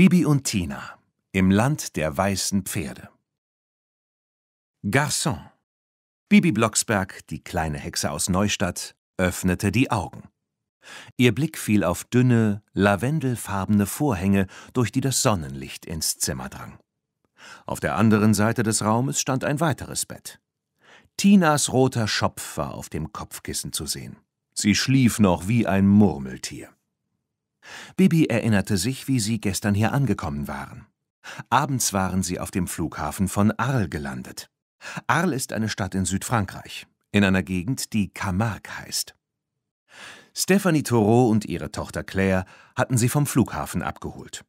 Bibi und Tina im Land der weißen Pferde. Garçon. Bibi Blocksberg, die kleine Hexe aus Neustadt, öffnete die Augen. Ihr Blick fiel auf dünne, lavendelfarbene Vorhänge, durch die das Sonnenlicht ins Zimmer drang. Auf der anderen Seite des Raumes stand ein weiteres Bett. Tinas roter Schopf war auf dem Kopfkissen zu sehen. Sie schlief noch wie ein Murmeltier. Bibi erinnerte sich, wie sie gestern hier angekommen waren. Abends waren sie auf dem Flughafen von Arles gelandet. Arles ist eine Stadt in Südfrankreich, in einer Gegend, die Camargue heißt. Stephanie Thoreau und ihre Tochter Claire hatten sie vom Flughafen abgeholt.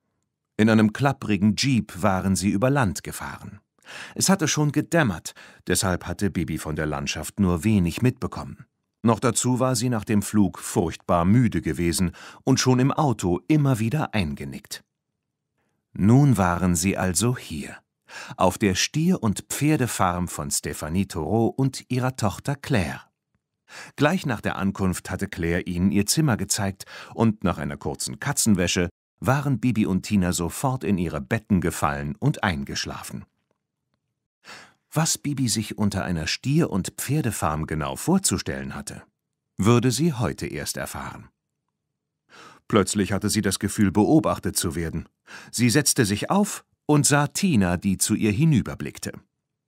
In einem klapprigen Jeep waren sie über Land gefahren. Es hatte schon gedämmert, deshalb hatte Bibi von der Landschaft nur wenig mitbekommen. Noch dazu war sie nach dem Flug furchtbar müde gewesen und schon im Auto immer wieder eingenickt. Nun waren sie also hier, auf der Stier- und Pferdefarm von Stephanie Thoreau und ihrer Tochter Claire. Gleich nach der Ankunft hatte Claire ihnen ihr Zimmer gezeigt und nach einer kurzen Katzenwäsche waren Bibi und Tina sofort in ihre Betten gefallen und eingeschlafen was Bibi sich unter einer Stier- und Pferdefarm genau vorzustellen hatte, würde sie heute erst erfahren. Plötzlich hatte sie das Gefühl, beobachtet zu werden. Sie setzte sich auf und sah Tina, die zu ihr hinüberblickte.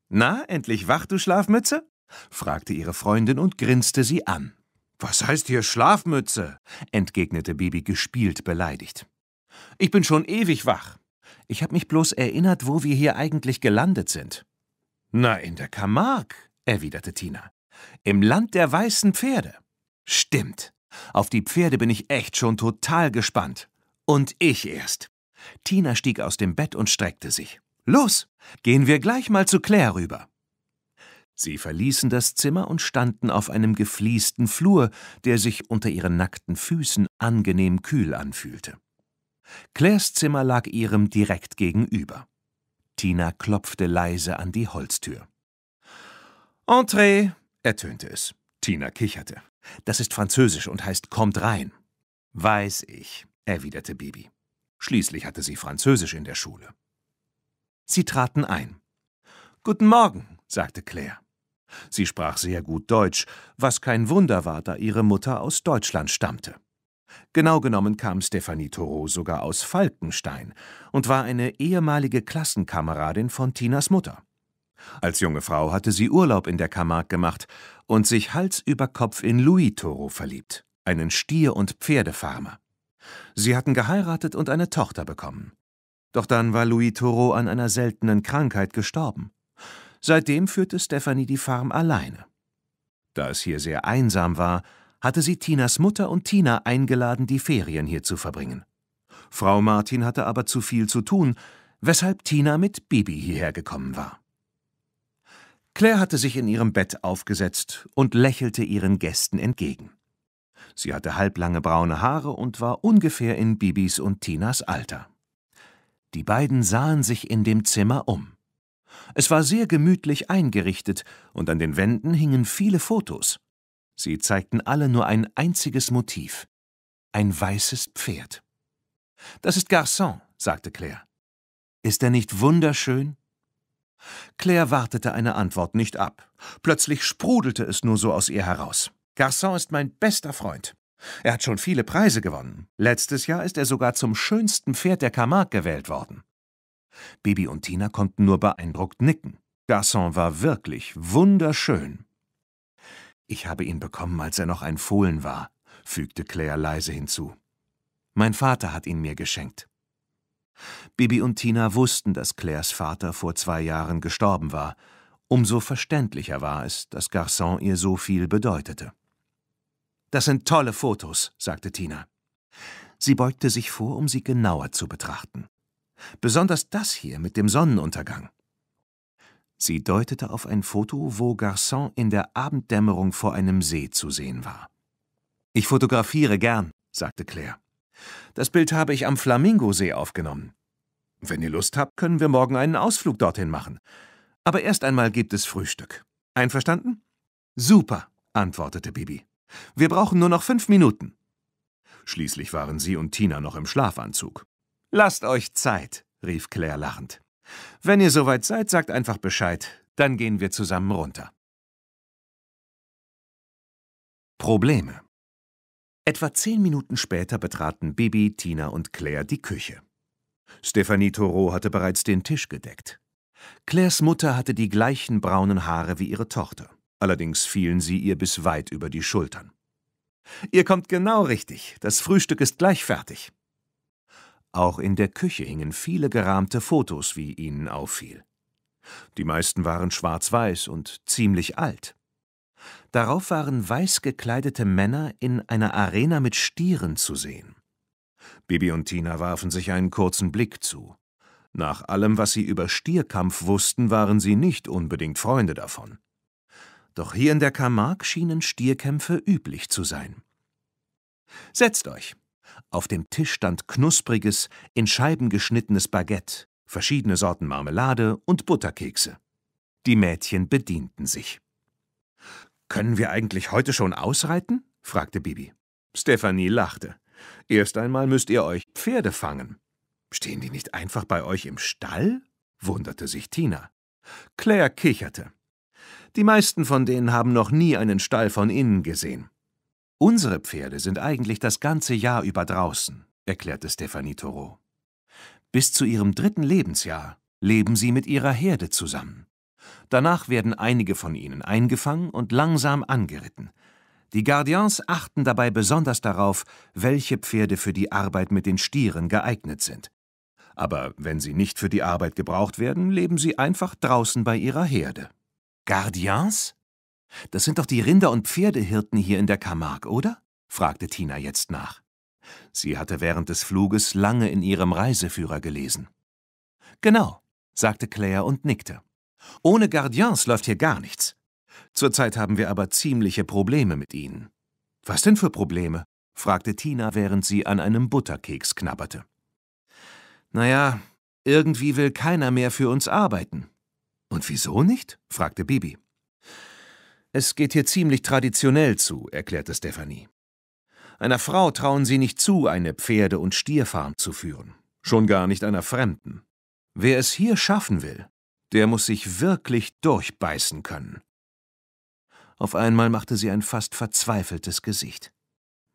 Na, endlich wach, du Schlafmütze? fragte ihre Freundin und grinste sie an. Was heißt hier Schlafmütze? entgegnete Bibi gespielt beleidigt. Ich bin schon ewig wach. Ich habe mich bloß erinnert, wo wir hier eigentlich gelandet sind. Na, in der Kamark, erwiderte Tina. Im Land der weißen Pferde. Stimmt. Auf die Pferde bin ich echt schon total gespannt. Und ich erst. Tina stieg aus dem Bett und streckte sich. Los, gehen wir gleich mal zu Claire rüber. Sie verließen das Zimmer und standen auf einem gefliesten Flur, der sich unter ihren nackten Füßen angenehm kühl anfühlte. Claires Zimmer lag ihrem direkt gegenüber. Bettina klopfte leise an die Holztür. Entrez, ertönte es. Tina kicherte. Das ist französisch und heißt kommt rein. Weiß ich, erwiderte Bibi. Schließlich hatte sie Französisch in der Schule. Sie traten ein. Guten Morgen, sagte Claire. Sie sprach sehr gut Deutsch, was kein Wunder war, da ihre Mutter aus Deutschland stammte. Genau genommen kam Stefanie Thoreau sogar aus Falkenstein und war eine ehemalige Klassenkameradin von Tinas Mutter. Als junge Frau hatte sie Urlaub in der Camargue gemacht und sich Hals über Kopf in Louis Thoreau verliebt, einen Stier- und Pferdefarmer. Sie hatten geheiratet und eine Tochter bekommen. Doch dann war Louis Thoreau an einer seltenen Krankheit gestorben. Seitdem führte Stephanie die Farm alleine. Da es hier sehr einsam war, hatte sie Tinas Mutter und Tina eingeladen, die Ferien hier zu verbringen. Frau Martin hatte aber zu viel zu tun, weshalb Tina mit Bibi hierher gekommen war. Claire hatte sich in ihrem Bett aufgesetzt und lächelte ihren Gästen entgegen. Sie hatte halblange braune Haare und war ungefähr in Bibis und Tinas Alter. Die beiden sahen sich in dem Zimmer um. Es war sehr gemütlich eingerichtet und an den Wänden hingen viele Fotos. Sie zeigten alle nur ein einziges Motiv. Ein weißes Pferd. Das ist Garçon, sagte Claire. Ist er nicht wunderschön? Claire wartete eine Antwort nicht ab. Plötzlich sprudelte es nur so aus ihr heraus. Garçon ist mein bester Freund. Er hat schon viele Preise gewonnen. Letztes Jahr ist er sogar zum schönsten Pferd der Camargue gewählt worden. Bibi und Tina konnten nur beeindruckt nicken. Garçon war wirklich wunderschön. Ich habe ihn bekommen, als er noch ein Fohlen war, fügte Claire leise hinzu. Mein Vater hat ihn mir geschenkt. Bibi und Tina wussten, dass Claires Vater vor zwei Jahren gestorben war. Umso verständlicher war es, dass Garçon ihr so viel bedeutete. Das sind tolle Fotos, sagte Tina. Sie beugte sich vor, um sie genauer zu betrachten. Besonders das hier mit dem Sonnenuntergang. Sie deutete auf ein Foto, wo Garçon in der Abenddämmerung vor einem See zu sehen war. Ich fotografiere gern, sagte Claire. Das Bild habe ich am Flamingosee aufgenommen. Wenn ihr Lust habt, können wir morgen einen Ausflug dorthin machen. Aber erst einmal gibt es Frühstück. Einverstanden? Super, antwortete Bibi. Wir brauchen nur noch fünf Minuten. Schließlich waren sie und Tina noch im Schlafanzug. Lasst euch Zeit, rief Claire lachend. Wenn ihr soweit seid, sagt einfach Bescheid, dann gehen wir zusammen runter. Probleme Etwa zehn Minuten später betraten Bibi, Tina und Claire die Küche. Stephanie Thoreau hatte bereits den Tisch gedeckt. Claires Mutter hatte die gleichen braunen Haare wie ihre Tochter. Allerdings fielen sie ihr bis weit über die Schultern. Ihr kommt genau richtig. Das Frühstück ist gleich fertig. Auch in der Küche hingen viele gerahmte Fotos, wie ihnen auffiel. Die meisten waren schwarz-weiß und ziemlich alt. Darauf waren weiß gekleidete Männer in einer Arena mit Stieren zu sehen. Bibi und Tina warfen sich einen kurzen Blick zu. Nach allem, was sie über Stierkampf wussten, waren sie nicht unbedingt Freunde davon. Doch hier in der Kamark schienen Stierkämpfe üblich zu sein. Setzt euch, auf dem Tisch stand knuspriges, in Scheiben geschnittenes Baguette, verschiedene Sorten Marmelade und Butterkekse. Die Mädchen bedienten sich. Können wir eigentlich heute schon ausreiten? fragte Bibi. Stephanie lachte. Erst einmal müsst ihr euch Pferde fangen. Stehen die nicht einfach bei euch im Stall? wunderte sich Tina. Claire kicherte. Die meisten von denen haben noch nie einen Stall von innen gesehen. Unsere Pferde sind eigentlich das ganze Jahr über draußen, erklärte Stephanie Thoreau. Bis zu ihrem dritten Lebensjahr leben sie mit ihrer Herde zusammen. Danach werden einige von ihnen eingefangen und langsam angeritten. Die Gardiens achten dabei besonders darauf, welche Pferde für die Arbeit mit den Stieren geeignet sind. Aber wenn sie nicht für die Arbeit gebraucht werden, leben sie einfach draußen bei ihrer Herde. Gardiens? Das sind doch die Rinder- und Pferdehirten hier in der Camargue, oder? fragte Tina jetzt nach. Sie hatte während des Fluges lange in ihrem Reiseführer gelesen. Genau, sagte Claire und nickte. Ohne Gardiens läuft hier gar nichts. Zurzeit haben wir aber ziemliche Probleme mit ihnen. Was denn für Probleme? fragte Tina, während sie an einem Butterkeks knabberte. Naja, irgendwie will keiner mehr für uns arbeiten. Und wieso nicht? fragte Bibi. Es geht hier ziemlich traditionell zu, erklärte Stephanie. Einer Frau trauen sie nicht zu, eine Pferde- und Stierfarm zu führen. Schon gar nicht einer Fremden. Wer es hier schaffen will, der muss sich wirklich durchbeißen können. Auf einmal machte sie ein fast verzweifeltes Gesicht.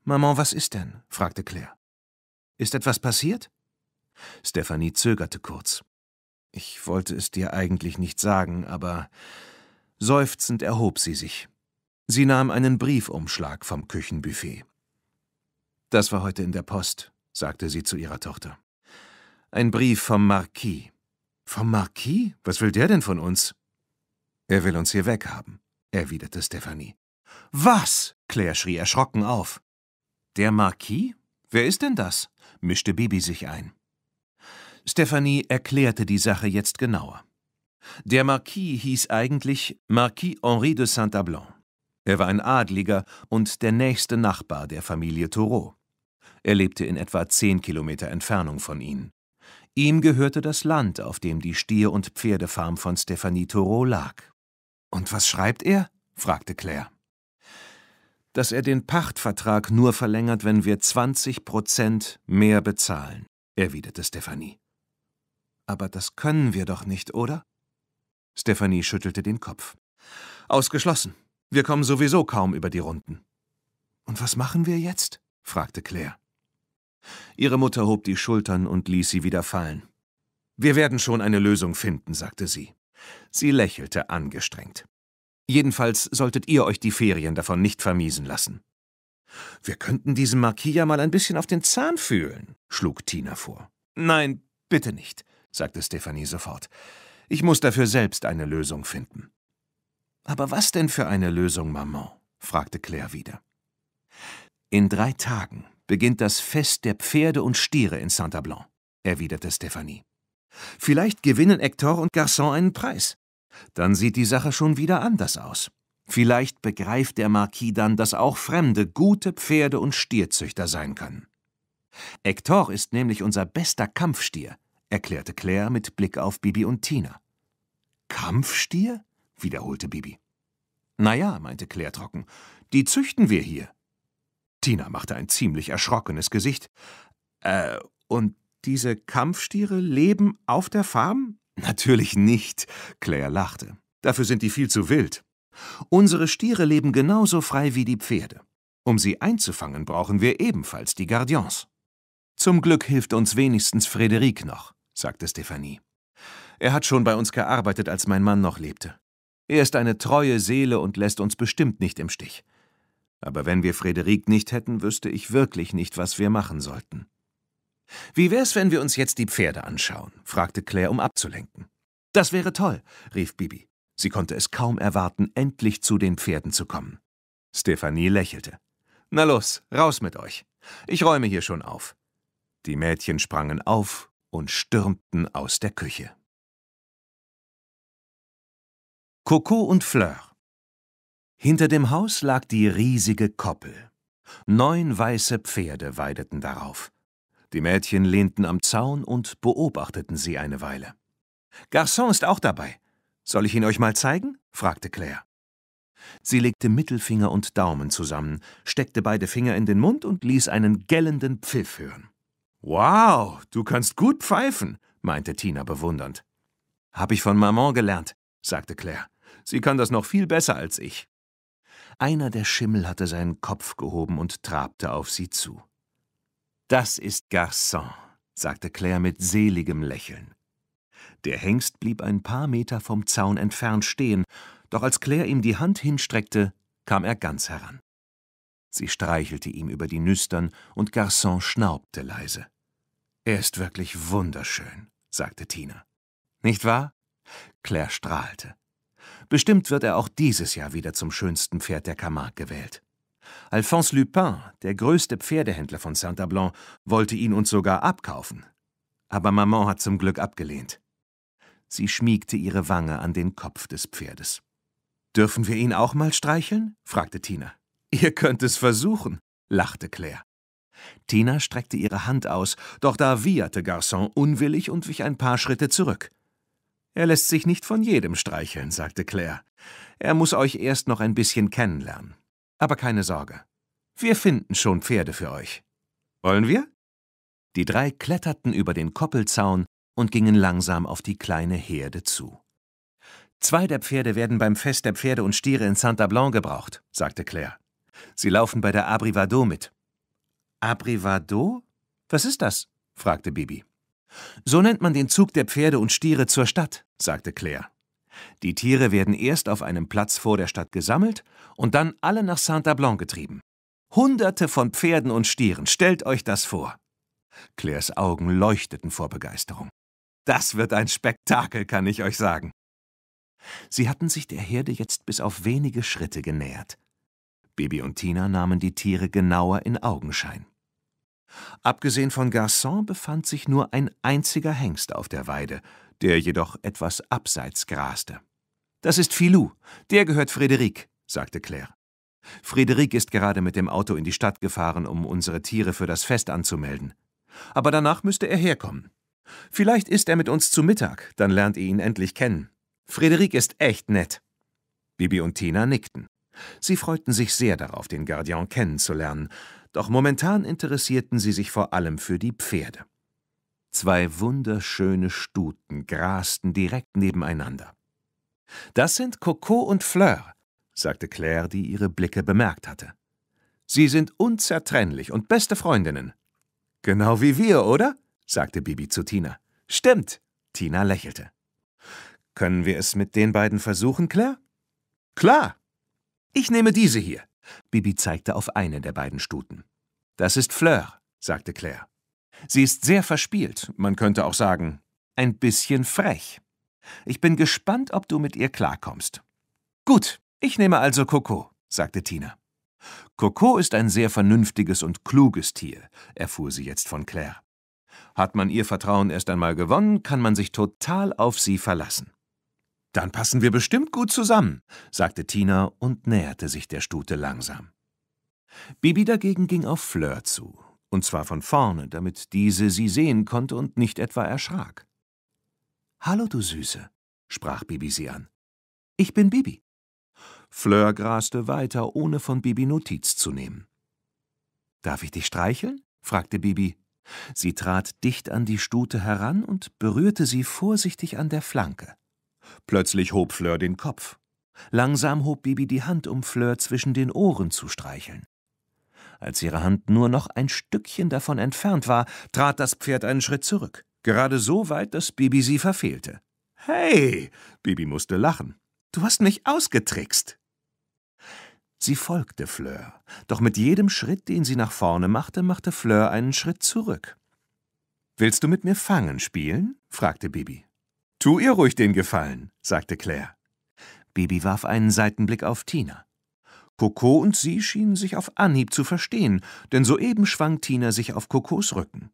Maman, was ist denn? fragte Claire. Ist etwas passiert? Stephanie zögerte kurz. Ich wollte es dir eigentlich nicht sagen, aber Seufzend erhob sie sich. Sie nahm einen Briefumschlag vom Küchenbuffet. Das war heute in der Post, sagte sie zu ihrer Tochter. Ein Brief vom Marquis. Vom Marquis? Was will der denn von uns? Er will uns hier weghaben, erwiderte Stephanie. Was? Claire schrie erschrocken auf. Der Marquis? Wer ist denn das? mischte Bibi sich ein. Stephanie erklärte die Sache jetzt genauer. Der Marquis hieß eigentlich Marquis Henri de saint ablon Er war ein Adliger und der nächste Nachbar der Familie Thoreau. Er lebte in etwa zehn Kilometer Entfernung von ihnen. Ihm gehörte das Land, auf dem die Stier- und Pferdefarm von Stephanie Thoreau lag. Und was schreibt er? fragte Claire. Dass er den Pachtvertrag nur verlängert, wenn wir 20 Prozent mehr bezahlen, erwiderte Stephanie. Aber das können wir doch nicht, oder? Stephanie schüttelte den Kopf. Ausgeschlossen. Wir kommen sowieso kaum über die Runden. Und was machen wir jetzt? fragte Claire. Ihre Mutter hob die Schultern und ließ sie wieder fallen. Wir werden schon eine Lösung finden, sagte sie. Sie lächelte angestrengt. Jedenfalls solltet ihr euch die Ferien davon nicht vermiesen lassen. Wir könnten diesem Marquis ja mal ein bisschen auf den Zahn fühlen, schlug Tina vor. Nein, bitte nicht, sagte Stephanie sofort. Ich muss dafür selbst eine Lösung finden. Aber was denn für eine Lösung, Maman? fragte Claire wieder. In drei Tagen beginnt das Fest der Pferde und Stiere in Saint-Ablan, erwiderte Stephanie. Vielleicht gewinnen Hector und Garçon einen Preis. Dann sieht die Sache schon wieder anders aus. Vielleicht begreift der Marquis dann, dass auch Fremde gute Pferde- und Stierzüchter sein können. Hector ist nämlich unser bester Kampfstier erklärte Claire mit Blick auf Bibi und Tina. Kampfstier? wiederholte Bibi. Na ja, meinte Claire trocken, die züchten wir hier. Tina machte ein ziemlich erschrockenes Gesicht. Äh, und diese Kampfstiere leben auf der Farm? Natürlich nicht, Claire lachte. Dafür sind die viel zu wild. Unsere Stiere leben genauso frei wie die Pferde. Um sie einzufangen, brauchen wir ebenfalls die Gardians. Zum Glück hilft uns wenigstens Frederik noch sagte Stephanie. Er hat schon bei uns gearbeitet, als mein Mann noch lebte. Er ist eine treue Seele und lässt uns bestimmt nicht im Stich. Aber wenn wir Frederik nicht hätten, wüsste ich wirklich nicht, was wir machen sollten. Wie wär's, wenn wir uns jetzt die Pferde anschauen? fragte Claire, um abzulenken. Das wäre toll, rief Bibi. Sie konnte es kaum erwarten, endlich zu den Pferden zu kommen. Stephanie lächelte. Na los, raus mit euch. Ich räume hier schon auf. Die Mädchen sprangen auf und stürmten aus der Küche. Coco und Fleur. Hinter dem Haus lag die riesige Koppel. Neun weiße Pferde weideten darauf. Die Mädchen lehnten am Zaun und beobachteten sie eine Weile. Garçon ist auch dabei. Soll ich ihn euch mal zeigen? fragte Claire. Sie legte Mittelfinger und Daumen zusammen, steckte beide Finger in den Mund und ließ einen gellenden Pfiff hören. Wow, du kannst gut pfeifen, meinte Tina bewundernd. Hab ich von Maman gelernt, sagte Claire. Sie kann das noch viel besser als ich. Einer der Schimmel hatte seinen Kopf gehoben und trabte auf sie zu. Das ist Garçon, sagte Claire mit seligem Lächeln. Der Hengst blieb ein paar Meter vom Zaun entfernt stehen, doch als Claire ihm die Hand hinstreckte, kam er ganz heran. Sie streichelte ihm über die Nüstern und Garçon schnaubte leise. Er ist wirklich wunderschön, sagte Tina. Nicht wahr? Claire strahlte. Bestimmt wird er auch dieses Jahr wieder zum schönsten Pferd der Camargue gewählt. Alphonse Lupin, der größte Pferdehändler von Saint-Ablan, wollte ihn uns sogar abkaufen. Aber Maman hat zum Glück abgelehnt. Sie schmiegte ihre Wange an den Kopf des Pferdes. Dürfen wir ihn auch mal streicheln? fragte Tina. Ihr könnt es versuchen, lachte Claire. Tina streckte ihre Hand aus, doch da wieherte Garçon unwillig und wich ein paar Schritte zurück. Er lässt sich nicht von jedem streicheln, sagte Claire. Er muss euch erst noch ein bisschen kennenlernen. Aber keine Sorge. Wir finden schon Pferde für euch. Wollen wir? Die drei kletterten über den Koppelzaun und gingen langsam auf die kleine Herde zu. Zwei der Pferde werden beim Fest der Pferde und Stiere in Santa Blanc gebraucht, sagte Claire. Sie laufen bei der Abrivado mit. Abrivado? Was ist das? fragte Bibi. So nennt man den Zug der Pferde und Stiere zur Stadt, sagte Claire. Die Tiere werden erst auf einem Platz vor der Stadt gesammelt und dann alle nach Saint-Ablon getrieben. Hunderte von Pferden und Stieren, stellt euch das vor. Claires Augen leuchteten vor Begeisterung. Das wird ein Spektakel, kann ich euch sagen. Sie hatten sich der Herde jetzt bis auf wenige Schritte genähert. Bibi und Tina nahmen die Tiere genauer in Augenschein. Abgesehen von Garçon befand sich nur ein einziger Hengst auf der Weide, der jedoch etwas abseits graste. Das ist Filou, der gehört Frederik, sagte Claire. Frederik ist gerade mit dem Auto in die Stadt gefahren, um unsere Tiere für das Fest anzumelden. Aber danach müsste er herkommen. Vielleicht ist er mit uns zu Mittag, dann lernt ihr ihn endlich kennen. Frederik ist echt nett. Bibi und Tina nickten. Sie freuten sich sehr darauf, den Gardien kennenzulernen, doch momentan interessierten sie sich vor allem für die Pferde. Zwei wunderschöne Stuten grasten direkt nebeneinander. Das sind Coco und Fleur, sagte Claire, die ihre Blicke bemerkt hatte. Sie sind unzertrennlich und beste Freundinnen. Genau wie wir, oder? sagte Bibi zu Tina. Stimmt, Tina lächelte. Können wir es mit den beiden versuchen, Claire? Klar, ich nehme diese hier. Bibi zeigte auf eine der beiden Stuten. Das ist Fleur, sagte Claire. Sie ist sehr verspielt, man könnte auch sagen, ein bisschen frech. Ich bin gespannt, ob du mit ihr klarkommst. Gut, ich nehme also Coco, sagte Tina. Coco ist ein sehr vernünftiges und kluges Tier, erfuhr sie jetzt von Claire. Hat man ihr Vertrauen erst einmal gewonnen, kann man sich total auf sie verlassen. Dann passen wir bestimmt gut zusammen, sagte Tina und näherte sich der Stute langsam. Bibi dagegen ging auf Fleur zu, und zwar von vorne, damit diese sie sehen konnte und nicht etwa erschrak. Hallo, du Süße, sprach Bibi sie an. Ich bin Bibi. Fleur graste weiter, ohne von Bibi Notiz zu nehmen. Darf ich dich streicheln? fragte Bibi. Sie trat dicht an die Stute heran und berührte sie vorsichtig an der Flanke. Plötzlich hob Fleur den Kopf. Langsam hob Bibi die Hand, um Fleur zwischen den Ohren zu streicheln. Als ihre Hand nur noch ein Stückchen davon entfernt war, trat das Pferd einen Schritt zurück, gerade so weit, dass Bibi sie verfehlte. Hey! Bibi musste lachen. Du hast mich ausgetrickst. Sie folgte Fleur, doch mit jedem Schritt, den sie nach vorne machte, machte Fleur einen Schritt zurück. Willst du mit mir Fangen spielen? fragte Bibi. Tu ihr ruhig den Gefallen, sagte Claire. Bibi warf einen Seitenblick auf Tina. Coco und sie schienen sich auf Anhieb zu verstehen, denn soeben schwang Tina sich auf Cocos Rücken.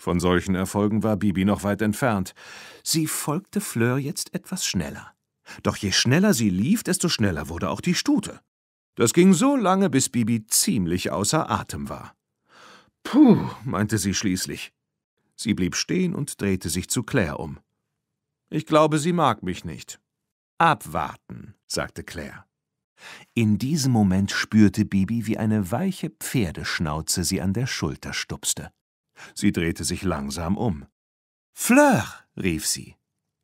Von solchen Erfolgen war Bibi noch weit entfernt. Sie folgte Fleur jetzt etwas schneller. Doch je schneller sie lief, desto schneller wurde auch die Stute. Das ging so lange, bis Bibi ziemlich außer Atem war. Puh, meinte sie schließlich. Sie blieb stehen und drehte sich zu Claire um. Ich glaube, sie mag mich nicht. Abwarten, sagte Claire. In diesem Moment spürte Bibi, wie eine weiche Pferdeschnauze sie an der Schulter stupste. Sie drehte sich langsam um. Fleur, rief sie.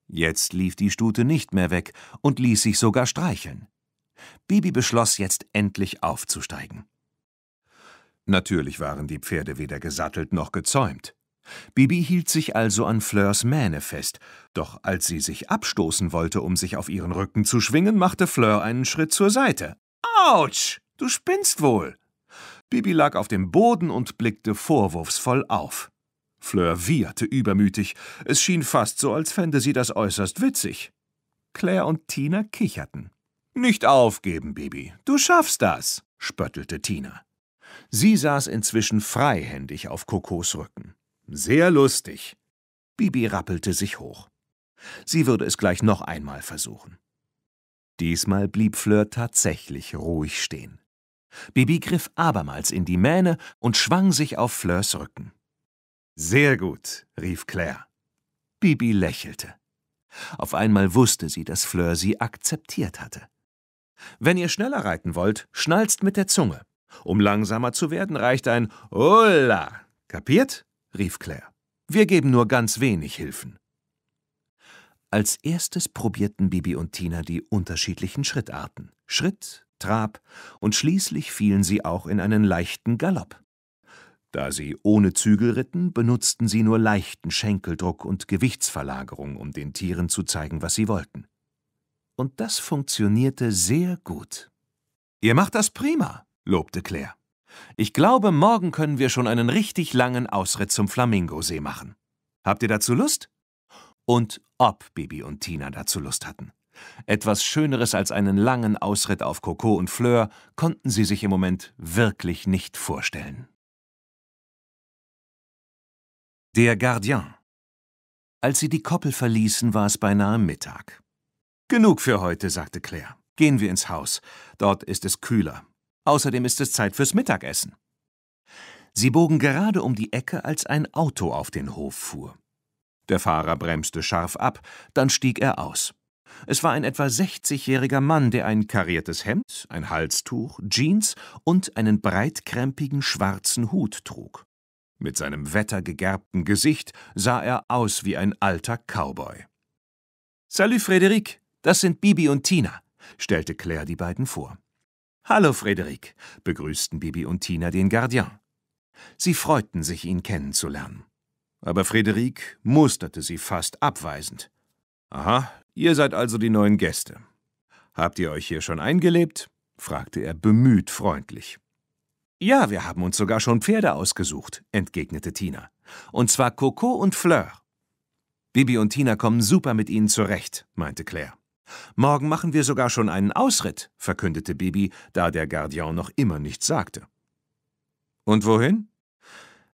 Jetzt lief die Stute nicht mehr weg und ließ sich sogar streicheln. Bibi beschloss jetzt endlich aufzusteigen. Natürlich waren die Pferde weder gesattelt noch gezäumt. Bibi hielt sich also an Fleurs Mähne fest, doch als sie sich abstoßen wollte, um sich auf ihren Rücken zu schwingen, machte Fleur einen Schritt zur Seite. Autsch! Du spinnst wohl! Bibi lag auf dem Boden und blickte vorwurfsvoll auf. Fleur wieherte übermütig. Es schien fast so, als fände sie das äußerst witzig. Claire und Tina kicherten. Nicht aufgeben, Bibi. Du schaffst das, spöttelte Tina. Sie saß inzwischen freihändig auf Kokos Rücken. Sehr lustig. Bibi rappelte sich hoch. Sie würde es gleich noch einmal versuchen. Diesmal blieb Fleur tatsächlich ruhig stehen. Bibi griff abermals in die Mähne und schwang sich auf Fleurs Rücken. Sehr gut, rief Claire. Bibi lächelte. Auf einmal wusste sie, dass Fleur sie akzeptiert hatte. Wenn ihr schneller reiten wollt, schnalzt mit der Zunge. Um langsamer zu werden, reicht ein Ulla. Kapiert? rief Claire. Wir geben nur ganz wenig Hilfen. Als erstes probierten Bibi und Tina die unterschiedlichen Schrittarten. Schritt, Trab und schließlich fielen sie auch in einen leichten Galopp. Da sie ohne Zügel ritten, benutzten sie nur leichten Schenkeldruck und Gewichtsverlagerung, um den Tieren zu zeigen, was sie wollten. Und das funktionierte sehr gut. Ihr macht das prima, lobte Claire. Ich glaube, morgen können wir schon einen richtig langen Ausritt zum Flamingosee machen. Habt ihr dazu Lust? Und ob Bibi und Tina dazu Lust hatten. Etwas Schöneres als einen langen Ausritt auf Coco und Fleur konnten sie sich im Moment wirklich nicht vorstellen. Der Gardien Als sie die Koppel verließen, war es beinahe Mittag. Genug für heute, sagte Claire. Gehen wir ins Haus. Dort ist es kühler Außerdem ist es Zeit fürs Mittagessen. Sie bogen gerade um die Ecke, als ein Auto auf den Hof fuhr. Der Fahrer bremste scharf ab, dann stieg er aus. Es war ein etwa 60-jähriger Mann, der ein kariertes Hemd, ein Halstuch, Jeans und einen breitkrempigen schwarzen Hut trug. Mit seinem wettergegerbten Gesicht sah er aus wie ein alter Cowboy. Salut, Frédéric, das sind Bibi und Tina, stellte Claire die beiden vor. Hallo, Frederik, begrüßten Bibi und Tina den Gardien. Sie freuten sich, ihn kennenzulernen. Aber Frederik musterte sie fast abweisend. Aha, ihr seid also die neuen Gäste. Habt ihr euch hier schon eingelebt? fragte er bemüht freundlich. Ja, wir haben uns sogar schon Pferde ausgesucht, entgegnete Tina. Und zwar Coco und Fleur. Bibi und Tina kommen super mit ihnen zurecht, meinte Claire. Morgen machen wir sogar schon einen Ausritt, verkündete Bibi, da der Gardian noch immer nichts sagte. Und wohin?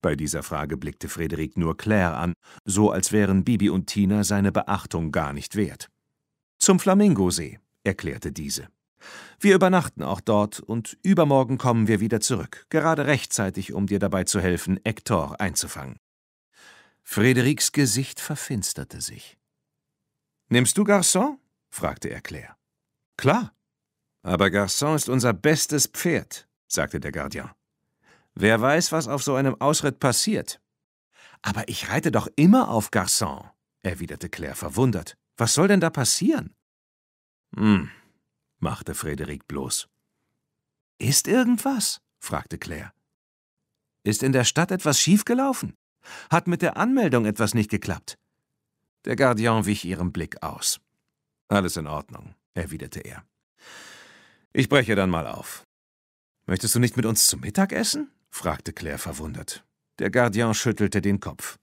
Bei dieser Frage blickte Frederik nur Claire an, so als wären Bibi und Tina seine Beachtung gar nicht wert. Zum Flamingosee, erklärte diese. Wir übernachten auch dort und übermorgen kommen wir wieder zurück, gerade rechtzeitig, um dir dabei zu helfen, Hector einzufangen. Frederiks Gesicht verfinsterte sich. Nimmst du, Garçon? fragte er Claire. Klar. Aber Garçon ist unser bestes Pferd, sagte der Guardian. Wer weiß, was auf so einem Ausritt passiert. Aber ich reite doch immer auf Garçon, erwiderte Claire verwundert. Was soll denn da passieren? Hm, machte Frederik bloß. Ist irgendwas? fragte Claire. Ist in der Stadt etwas schiefgelaufen? Hat mit der Anmeldung etwas nicht geklappt? Der Guardian wich ihrem Blick aus. Alles in Ordnung, erwiderte er. Ich breche dann mal auf. Möchtest du nicht mit uns zum Mittag essen? fragte Claire verwundert. Der Gardien schüttelte den Kopf.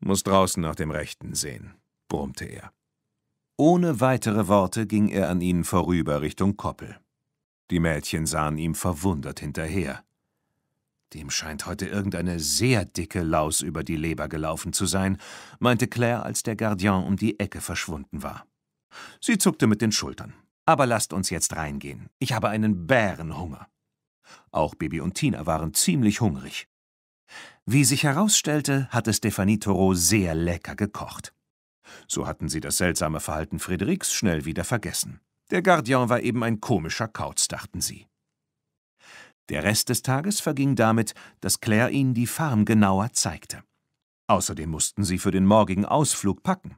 Muss draußen nach dem Rechten sehen, brummte er. Ohne weitere Worte ging er an ihnen vorüber Richtung Koppel. Die Mädchen sahen ihm verwundert hinterher. Dem scheint heute irgendeine sehr dicke Laus über die Leber gelaufen zu sein, meinte Claire, als der Gardien um die Ecke verschwunden war. Sie zuckte mit den Schultern. Aber lasst uns jetzt reingehen. Ich habe einen Bärenhunger. Auch Baby und Tina waren ziemlich hungrig. Wie sich herausstellte, hatte Stefanie Toro sehr lecker gekocht. So hatten sie das seltsame Verhalten Frederiks schnell wieder vergessen. Der Gardien war eben ein komischer Kauz, dachten sie. Der Rest des Tages verging damit, dass Claire ihnen die Farm genauer zeigte. Außerdem mussten sie für den morgigen Ausflug packen.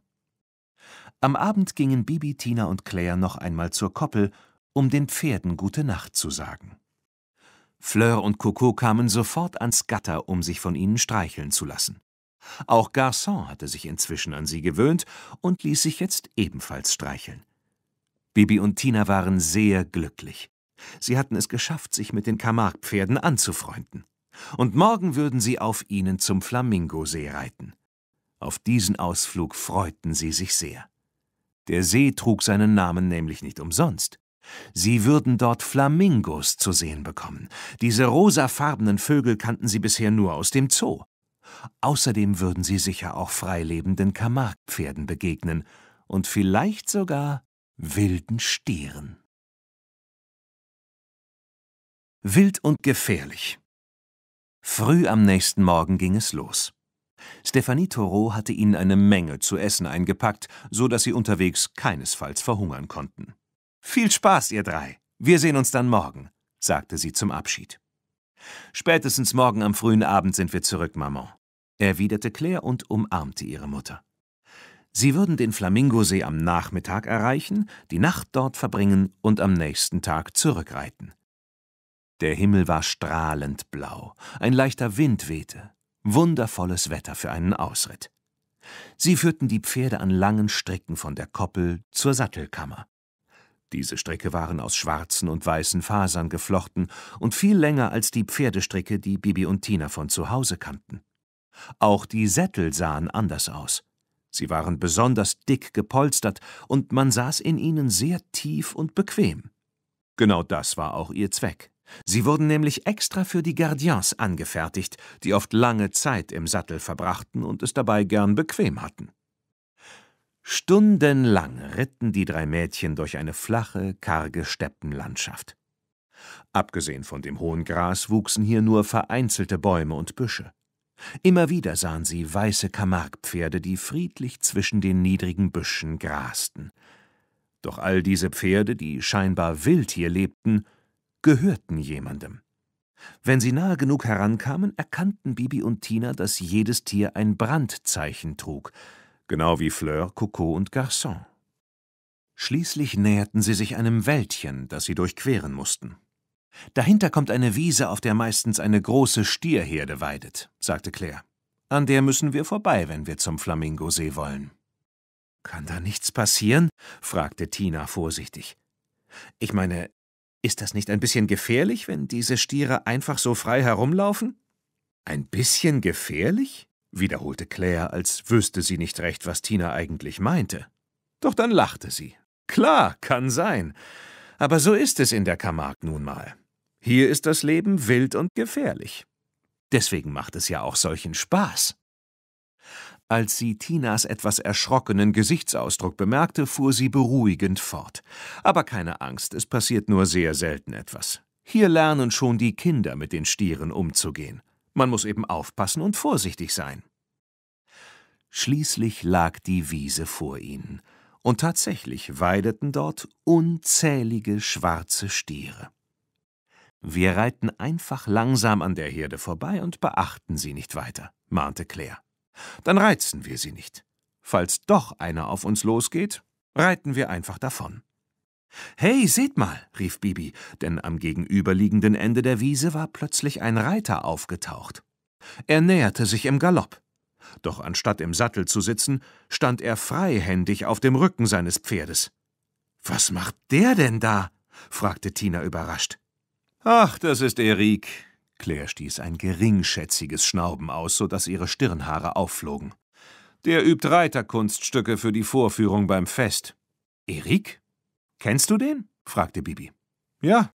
Am Abend gingen Bibi, Tina und Claire noch einmal zur Koppel, um den Pferden gute Nacht zu sagen. Fleur und Coco kamen sofort ans Gatter, um sich von ihnen streicheln zu lassen. Auch Garçon hatte sich inzwischen an sie gewöhnt und ließ sich jetzt ebenfalls streicheln. Bibi und Tina waren sehr glücklich. Sie hatten es geschafft, sich mit den Camargue-Pferden anzufreunden. Und morgen würden sie auf ihnen zum Flamingosee reiten. Auf diesen Ausflug freuten sie sich sehr. Der See trug seinen Namen nämlich nicht umsonst. Sie würden dort Flamingos zu sehen bekommen. Diese rosafarbenen Vögel kannten sie bisher nur aus dem Zoo. Außerdem würden sie sicher auch freilebenden Kamarkpferden begegnen und vielleicht sogar wilden Stieren. Wild und gefährlich. Früh am nächsten Morgen ging es los. Stephanie Thoreau hatte ihnen eine Menge zu essen eingepackt, so dass sie unterwegs keinesfalls verhungern konnten. Viel Spaß, ihr drei. Wir sehen uns dann morgen, sagte sie zum Abschied. Spätestens morgen am frühen Abend sind wir zurück, Maman, erwiderte Claire und umarmte ihre Mutter. Sie würden den Flamingosee am Nachmittag erreichen, die Nacht dort verbringen und am nächsten Tag zurückreiten. Der Himmel war strahlend blau, ein leichter Wind wehte. Wundervolles Wetter für einen Ausritt. Sie führten die Pferde an langen Stricken von der Koppel zur Sattelkammer. Diese Stricke waren aus schwarzen und weißen Fasern geflochten und viel länger als die Pferdestricke, die Bibi und Tina von zu Hause kannten. Auch die Sättel sahen anders aus. Sie waren besonders dick gepolstert und man saß in ihnen sehr tief und bequem. Genau das war auch ihr Zweck. Sie wurden nämlich extra für die Gardiens angefertigt, die oft lange Zeit im Sattel verbrachten und es dabei gern bequem hatten. Stundenlang ritten die drei Mädchen durch eine flache, karge Steppenlandschaft. Abgesehen von dem hohen Gras wuchsen hier nur vereinzelte Bäume und Büsche. Immer wieder sahen sie weiße Kamarkpferde, die friedlich zwischen den niedrigen Büschen grasten. Doch all diese Pferde, die scheinbar wild hier lebten, gehörten jemandem. Wenn sie nahe genug herankamen, erkannten Bibi und Tina, dass jedes Tier ein Brandzeichen trug, genau wie Fleur, Coco und Garçon. Schließlich näherten sie sich einem Wäldchen, das sie durchqueren mussten. Dahinter kommt eine Wiese, auf der meistens eine große Stierherde weidet, sagte Claire. An der müssen wir vorbei, wenn wir zum Flamingosee wollen. Kann da nichts passieren? fragte Tina vorsichtig. Ich meine, ist das nicht ein bisschen gefährlich, wenn diese Stiere einfach so frei herumlaufen? Ein bisschen gefährlich? wiederholte Claire, als wüsste sie nicht recht, was Tina eigentlich meinte. Doch dann lachte sie. Klar, kann sein. Aber so ist es in der Camargue nun mal. Hier ist das Leben wild und gefährlich. Deswegen macht es ja auch solchen Spaß. Als sie Tinas etwas erschrockenen Gesichtsausdruck bemerkte, fuhr sie beruhigend fort. Aber keine Angst, es passiert nur sehr selten etwas. Hier lernen schon die Kinder mit den Stieren umzugehen. Man muss eben aufpassen und vorsichtig sein. Schließlich lag die Wiese vor ihnen, und tatsächlich weideten dort unzählige schwarze Stiere. Wir reiten einfach langsam an der Herde vorbei und beachten sie nicht weiter, mahnte Claire. Dann reizen wir sie nicht. Falls doch einer auf uns losgeht, reiten wir einfach davon. Hey, seht mal, rief Bibi, denn am gegenüberliegenden Ende der Wiese war plötzlich ein Reiter aufgetaucht. Er näherte sich im Galopp. Doch anstatt im Sattel zu sitzen, stand er freihändig auf dem Rücken seines Pferdes. Was macht der denn da? fragte Tina überrascht. Ach, das ist Erik, Claire stieß ein geringschätziges Schnauben aus, so dass ihre Stirnhaare aufflogen. Der übt Reiterkunststücke für die Vorführung beim Fest. Erik? Kennst du den? fragte Bibi. Ja,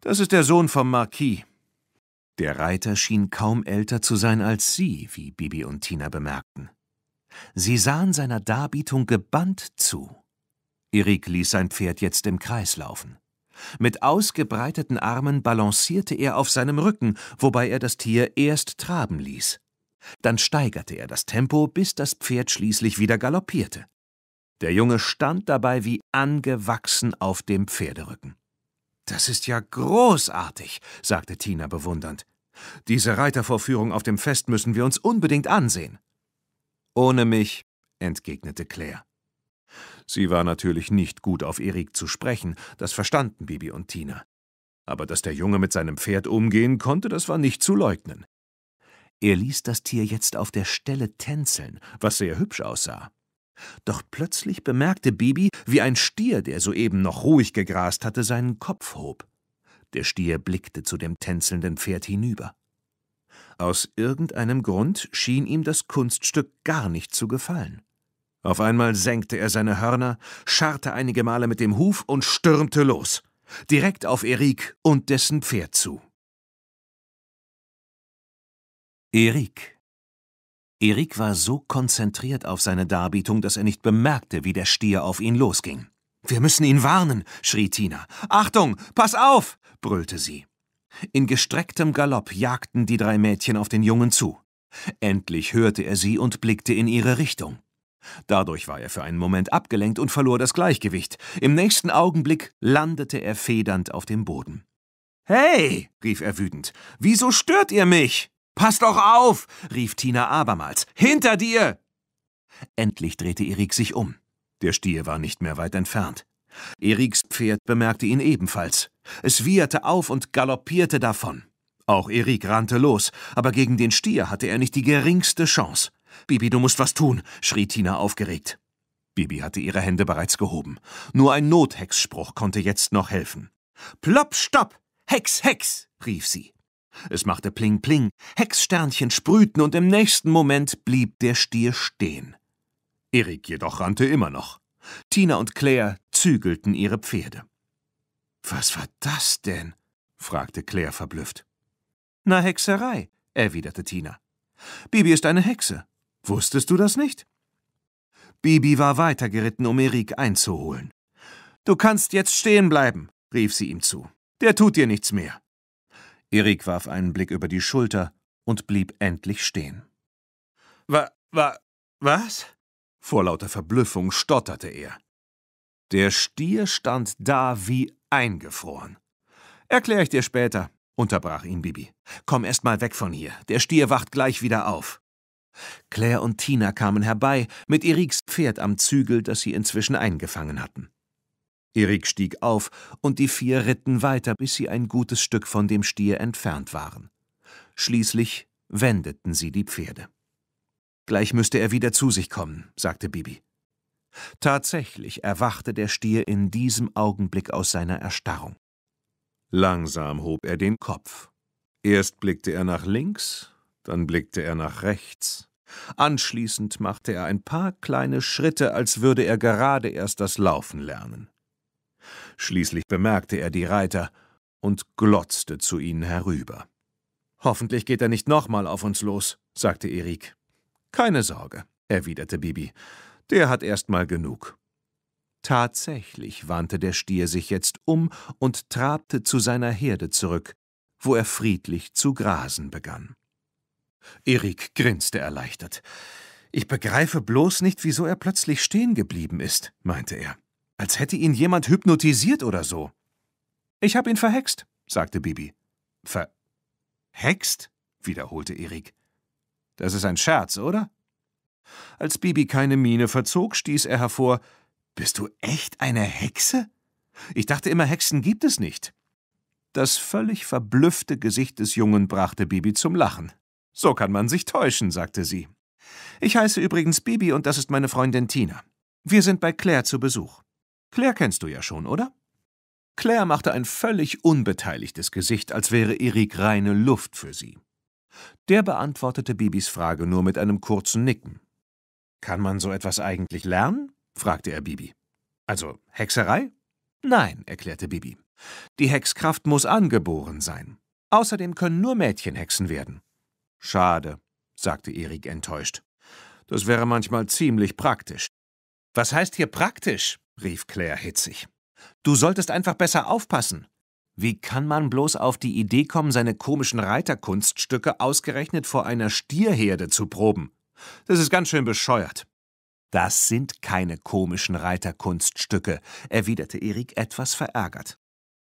das ist der Sohn vom Marquis. Der Reiter schien kaum älter zu sein als sie, wie Bibi und Tina bemerkten. Sie sahen seiner Darbietung gebannt zu. Erik ließ sein Pferd jetzt im Kreis laufen. Mit ausgebreiteten Armen balancierte er auf seinem Rücken, wobei er das Tier erst traben ließ. Dann steigerte er das Tempo, bis das Pferd schließlich wieder galoppierte. Der Junge stand dabei wie angewachsen auf dem Pferderücken. Das ist ja großartig, sagte Tina bewundernd. Diese Reitervorführung auf dem Fest müssen wir uns unbedingt ansehen. Ohne mich, entgegnete Claire. Sie war natürlich nicht gut auf Erik zu sprechen, das verstanden Bibi und Tina. Aber dass der Junge mit seinem Pferd umgehen konnte, das war nicht zu leugnen. Er ließ das Tier jetzt auf der Stelle tänzeln, was sehr hübsch aussah. Doch plötzlich bemerkte Bibi, wie ein Stier, der soeben noch ruhig gegrast hatte, seinen Kopf hob. Der Stier blickte zu dem tänzelnden Pferd hinüber. Aus irgendeinem Grund schien ihm das Kunststück gar nicht zu gefallen. Auf einmal senkte er seine Hörner, scharrte einige Male mit dem Huf und stürmte los, direkt auf Erik und dessen Pferd zu. Erik. Erik war so konzentriert auf seine Darbietung, dass er nicht bemerkte, wie der Stier auf ihn losging. Wir müssen ihn warnen, schrie Tina. Achtung, pass auf, brüllte sie. In gestrecktem Galopp jagten die drei Mädchen auf den Jungen zu. Endlich hörte er sie und blickte in ihre Richtung. Dadurch war er für einen Moment abgelenkt und verlor das Gleichgewicht. Im nächsten Augenblick landete er federnd auf dem Boden. Hey, rief er wütend, wieso stört ihr mich? Pass doch auf, rief Tina abermals. Hinter dir! Endlich drehte Erik sich um. Der Stier war nicht mehr weit entfernt. Eriks Pferd bemerkte ihn ebenfalls. Es wieherte auf und galoppierte davon. Auch Erik rannte los, aber gegen den Stier hatte er nicht die geringste Chance. Bibi, du musst was tun, schrie Tina aufgeregt. Bibi hatte ihre Hände bereits gehoben. Nur ein Nothexspruch konnte jetzt noch helfen. Plopp, stopp! Hex, Hex! rief sie. Es machte Pling Pling, Hexsternchen sprühten und im nächsten Moment blieb der Stier stehen. Erik jedoch rannte immer noch. Tina und Claire zügelten ihre Pferde. Was war das denn? fragte Claire verblüfft. Na, Hexerei, erwiderte Tina. Bibi ist eine Hexe. Wusstest du das nicht? Bibi war weitergeritten, um Erik einzuholen. Du kannst jetzt stehen bleiben, rief sie ihm zu. Der tut dir nichts mehr. Erik warf einen Blick über die Schulter und blieb endlich stehen. Wa, wa, was? Vor lauter Verblüffung stotterte er. Der Stier stand da wie eingefroren. Erklär ich dir später, unterbrach ihn Bibi. Komm erst mal weg von hier. Der Stier wacht gleich wieder auf. Claire und Tina kamen herbei, mit Eriks Pferd am Zügel, das sie inzwischen eingefangen hatten. Erik stieg auf, und die vier ritten weiter, bis sie ein gutes Stück von dem Stier entfernt waren. Schließlich wendeten sie die Pferde. Gleich müsste er wieder zu sich kommen, sagte Bibi. Tatsächlich erwachte der Stier in diesem Augenblick aus seiner Erstarrung. Langsam hob er den Kopf. Erst blickte er nach links, dann blickte er nach rechts. Anschließend machte er ein paar kleine Schritte, als würde er gerade erst das Laufen lernen. Schließlich bemerkte er die Reiter und glotzte zu ihnen herüber. Hoffentlich geht er nicht nochmal auf uns los, sagte Erik. Keine Sorge, erwiderte Bibi. Der hat erstmal genug. Tatsächlich wandte der Stier sich jetzt um und trabte zu seiner Herde zurück, wo er friedlich zu grasen begann. Erik grinste erleichtert. Ich begreife bloß nicht, wieso er plötzlich stehen geblieben ist, meinte er. Als hätte ihn jemand hypnotisiert oder so. Ich habe ihn verhext, sagte Bibi. Verhext? wiederholte Erik. Das ist ein Scherz, oder? Als Bibi keine Miene verzog, stieß er hervor: Bist du echt eine Hexe? Ich dachte immer, Hexen gibt es nicht. Das völlig verblüffte Gesicht des Jungen brachte Bibi zum Lachen. So kann man sich täuschen, sagte sie. Ich heiße übrigens Bibi und das ist meine Freundin Tina. Wir sind bei Claire zu Besuch. Claire kennst du ja schon, oder? Claire machte ein völlig unbeteiligtes Gesicht, als wäre Erik reine Luft für sie. Der beantwortete Bibis Frage nur mit einem kurzen Nicken. Kann man so etwas eigentlich lernen? fragte er Bibi. Also Hexerei? Nein, erklärte Bibi. Die Hexkraft muss angeboren sein. Außerdem können nur Mädchen Hexen werden. Schade, sagte Erik enttäuscht. Das wäre manchmal ziemlich praktisch. Was heißt hier praktisch? rief Claire hitzig. Du solltest einfach besser aufpassen. Wie kann man bloß auf die Idee kommen, seine komischen Reiterkunststücke ausgerechnet vor einer Stierherde zu proben? Das ist ganz schön bescheuert. Das sind keine komischen Reiterkunststücke, erwiderte Erik etwas verärgert.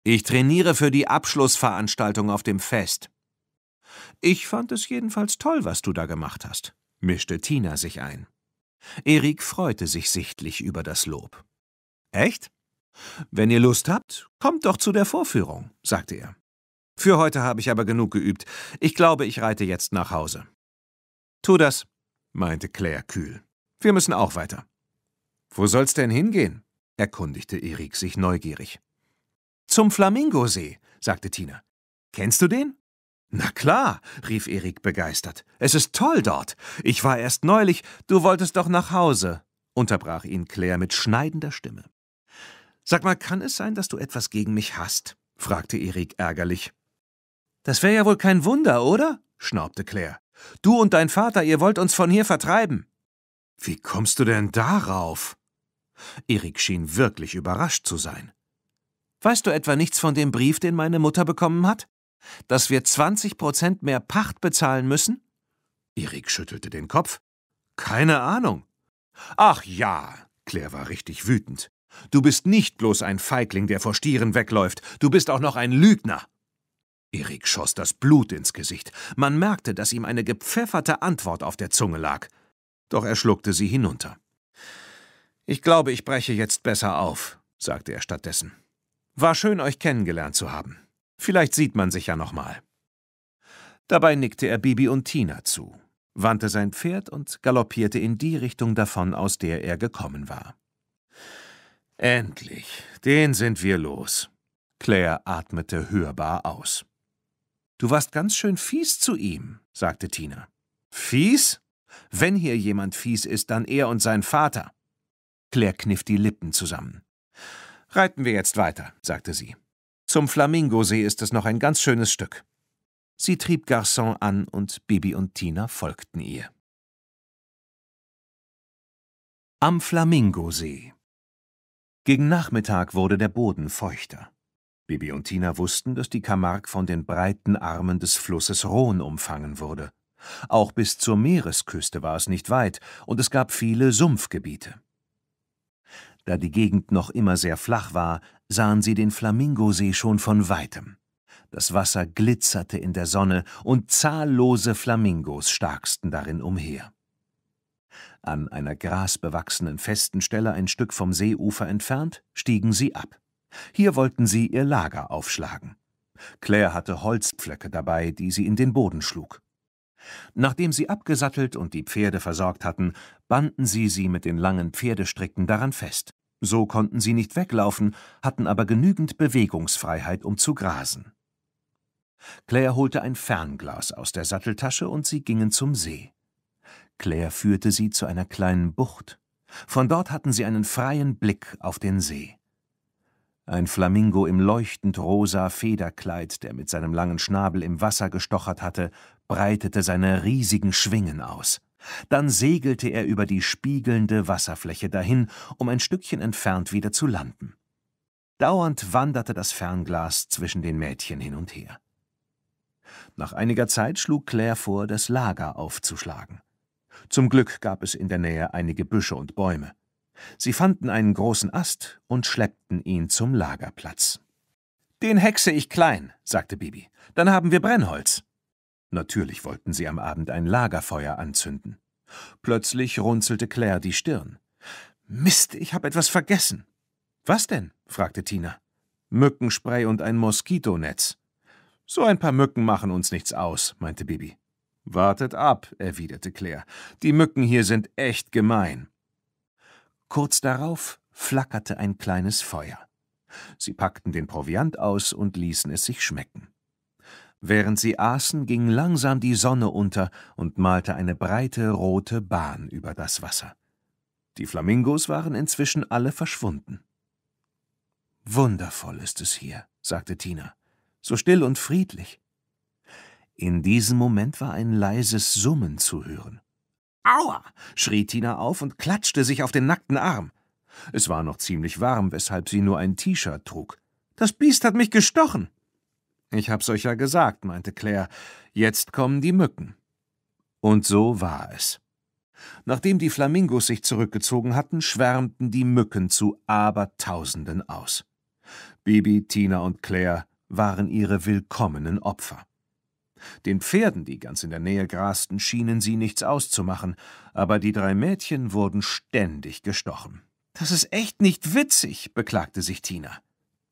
Ich trainiere für die Abschlussveranstaltung auf dem Fest. Ich fand es jedenfalls toll, was du da gemacht hast, mischte Tina sich ein. Erik freute sich sichtlich über das Lob. Echt? Wenn ihr Lust habt, kommt doch zu der Vorführung, sagte er. Für heute habe ich aber genug geübt. Ich glaube, ich reite jetzt nach Hause. Tu das, meinte Claire kühl. Wir müssen auch weiter. Wo soll's denn hingehen? erkundigte Erik sich neugierig. Zum Flamingosee, sagte Tina. Kennst du den? Na klar, rief Erik begeistert. Es ist toll dort. Ich war erst neulich, du wolltest doch nach Hause, unterbrach ihn Claire mit schneidender Stimme. Sag mal, kann es sein, dass du etwas gegen mich hast? fragte Erik ärgerlich. Das wäre ja wohl kein Wunder, oder? schnaubte Claire. Du und dein Vater, ihr wollt uns von hier vertreiben. Wie kommst du denn darauf? Erik schien wirklich überrascht zu sein. Weißt du etwa nichts von dem Brief, den meine Mutter bekommen hat? dass wir 20 Prozent mehr Pacht bezahlen müssen? Erik schüttelte den Kopf. Keine Ahnung. Ach ja, Claire war richtig wütend. Du bist nicht bloß ein Feigling, der vor Stieren wegläuft, du bist auch noch ein Lügner. Erik schoss das Blut ins Gesicht. Man merkte, dass ihm eine gepfefferte Antwort auf der Zunge lag. Doch er schluckte sie hinunter. Ich glaube, ich breche jetzt besser auf, sagte er stattdessen. War schön, euch kennengelernt zu haben. Vielleicht sieht man sich ja nochmal. Dabei nickte er Bibi und Tina zu, wandte sein Pferd und galoppierte in die Richtung davon, aus der er gekommen war. Endlich, den sind wir los. Claire atmete hörbar aus. Du warst ganz schön fies zu ihm, sagte Tina. Fies? Wenn hier jemand fies ist, dann er und sein Vater. Claire kniff die Lippen zusammen. Reiten wir jetzt weiter, sagte sie. Zum Flamingosee ist es noch ein ganz schönes Stück. Sie trieb Garçon an und Bibi und Tina folgten ihr. Am Flamingosee Gegen Nachmittag wurde der Boden feuchter. Bibi und Tina wussten, dass die Camargue von den breiten Armen des Flusses Rhône umfangen wurde. Auch bis zur Meeresküste war es nicht weit, und es gab viele Sumpfgebiete. Da die Gegend noch immer sehr flach war, sahen sie den Flamingosee schon von weitem. Das Wasser glitzerte in der Sonne und zahllose Flamingos starksten darin umher. An einer grasbewachsenen festen Stelle ein Stück vom Seeufer entfernt stiegen sie ab. Hier wollten sie ihr Lager aufschlagen. Claire hatte Holzpflöcke dabei, die sie in den Boden schlug. Nachdem sie abgesattelt und die Pferde versorgt hatten, banden sie sie mit den langen Pferdestricken daran fest. So konnten sie nicht weglaufen, hatten aber genügend Bewegungsfreiheit, um zu grasen. Claire holte ein Fernglas aus der Satteltasche und sie gingen zum See. Claire führte sie zu einer kleinen Bucht. Von dort hatten sie einen freien Blick auf den See. Ein Flamingo im leuchtend rosa Federkleid, der mit seinem langen Schnabel im Wasser gestochert hatte, breitete seine riesigen Schwingen aus. Dann segelte er über die spiegelnde Wasserfläche dahin, um ein Stückchen entfernt wieder zu landen. Dauernd wanderte das Fernglas zwischen den Mädchen hin und her. Nach einiger Zeit schlug Claire vor, das Lager aufzuschlagen. Zum Glück gab es in der Nähe einige Büsche und Bäume. Sie fanden einen großen Ast und schleppten ihn zum Lagerplatz. Den hexe ich klein, sagte Bibi. Dann haben wir Brennholz. Natürlich wollten sie am Abend ein Lagerfeuer anzünden. Plötzlich runzelte Claire die Stirn. Mist, ich habe etwas vergessen. Was denn? fragte Tina. Mückenspray und ein Moskitonetz. So ein paar Mücken machen uns nichts aus, meinte Bibi. Wartet ab, erwiderte Claire. Die Mücken hier sind echt gemein. Kurz darauf flackerte ein kleines Feuer. Sie packten den Proviant aus und ließen es sich schmecken. Während sie aßen, ging langsam die Sonne unter und malte eine breite rote Bahn über das Wasser. Die Flamingos waren inzwischen alle verschwunden. Wundervoll ist es hier, sagte Tina, so still und friedlich. In diesem Moment war ein leises Summen zu hören. Aua! schrie Tina auf und klatschte sich auf den nackten Arm. Es war noch ziemlich warm, weshalb sie nur ein T-Shirt trug. Das Biest hat mich gestochen. Ich hab's euch ja gesagt, meinte Claire, jetzt kommen die Mücken. Und so war es. Nachdem die Flamingos sich zurückgezogen hatten, schwärmten die Mücken zu Abertausenden aus. Bibi, Tina und Claire waren ihre willkommenen Opfer. Den Pferden, die ganz in der Nähe grasten, schienen sie nichts auszumachen, aber die drei Mädchen wurden ständig gestochen. Das ist echt nicht witzig, beklagte sich Tina.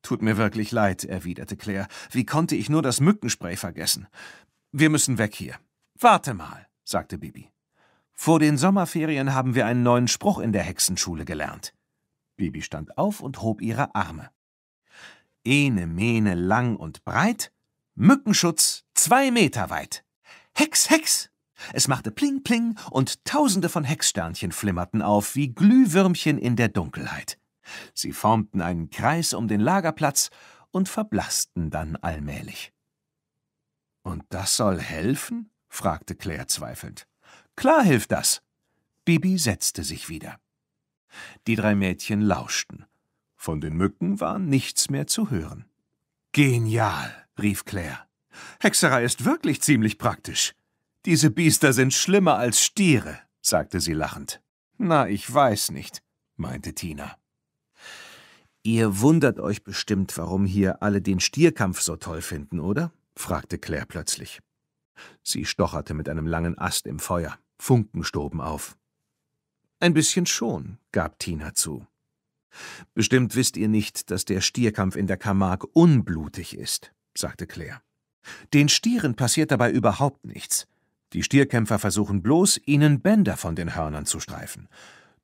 Tut mir wirklich leid, erwiderte Claire. Wie konnte ich nur das Mückenspray vergessen? Wir müssen weg hier. Warte mal, sagte Bibi. Vor den Sommerferien haben wir einen neuen Spruch in der Hexenschule gelernt. Bibi stand auf und hob ihre Arme. Ene, mene, lang und breit, Mückenschutz zwei Meter weit. Hex, Hex! Es machte Pling, Pling und tausende von Hexsternchen flimmerten auf wie Glühwürmchen in der Dunkelheit. Sie formten einen Kreis um den Lagerplatz und verblassten dann allmählich. Und das soll helfen? fragte Claire zweifelnd. Klar hilft das. Bibi setzte sich wieder. Die drei Mädchen lauschten. Von den Mücken war nichts mehr zu hören. Genial, rief Claire. Hexerei ist wirklich ziemlich praktisch. Diese Biester sind schlimmer als Stiere, sagte sie lachend. Na, ich weiß nicht, meinte Tina. Ihr wundert euch bestimmt, warum hier alle den Stierkampf so toll finden, oder? fragte Claire plötzlich. Sie stocherte mit einem langen Ast im Feuer. Funken stoben auf. Ein bisschen schon, gab Tina zu. Bestimmt wisst ihr nicht, dass der Stierkampf in der Kamark unblutig ist, sagte Claire. Den Stieren passiert dabei überhaupt nichts. Die Stierkämpfer versuchen bloß, ihnen Bänder von den Hörnern zu streifen.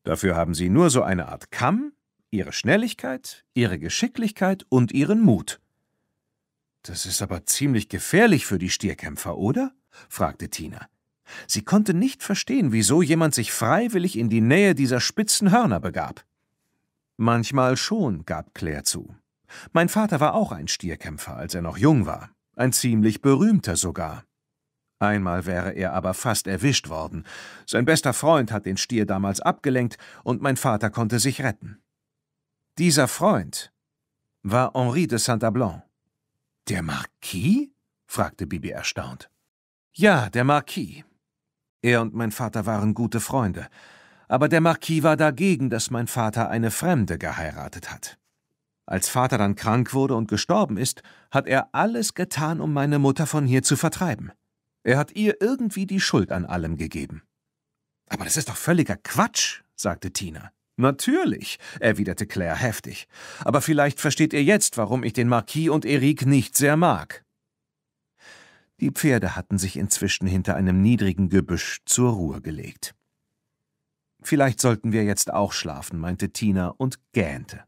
Dafür haben sie nur so eine Art Kamm, ihre Schnelligkeit, ihre Geschicklichkeit und ihren Mut. Das ist aber ziemlich gefährlich für die Stierkämpfer, oder? fragte Tina. Sie konnte nicht verstehen, wieso jemand sich freiwillig in die Nähe dieser spitzen Hörner begab. Manchmal schon, gab Claire zu. Mein Vater war auch ein Stierkämpfer, als er noch jung war, ein ziemlich berühmter sogar. Einmal wäre er aber fast erwischt worden. Sein bester Freund hat den Stier damals abgelenkt, und mein Vater konnte sich retten. Dieser Freund war Henri de saint ablon Der Marquis? fragte Bibi erstaunt. Ja, der Marquis. Er und mein Vater waren gute Freunde, aber der Marquis war dagegen, dass mein Vater eine Fremde geheiratet hat. Als Vater dann krank wurde und gestorben ist, hat er alles getan, um meine Mutter von hier zu vertreiben. Er hat ihr irgendwie die Schuld an allem gegeben. Aber das ist doch völliger Quatsch, sagte Tina. Natürlich, erwiderte Claire heftig. Aber vielleicht versteht ihr jetzt, warum ich den Marquis und Eric nicht sehr mag. Die Pferde hatten sich inzwischen hinter einem niedrigen Gebüsch zur Ruhe gelegt. Vielleicht sollten wir jetzt auch schlafen, meinte Tina und gähnte.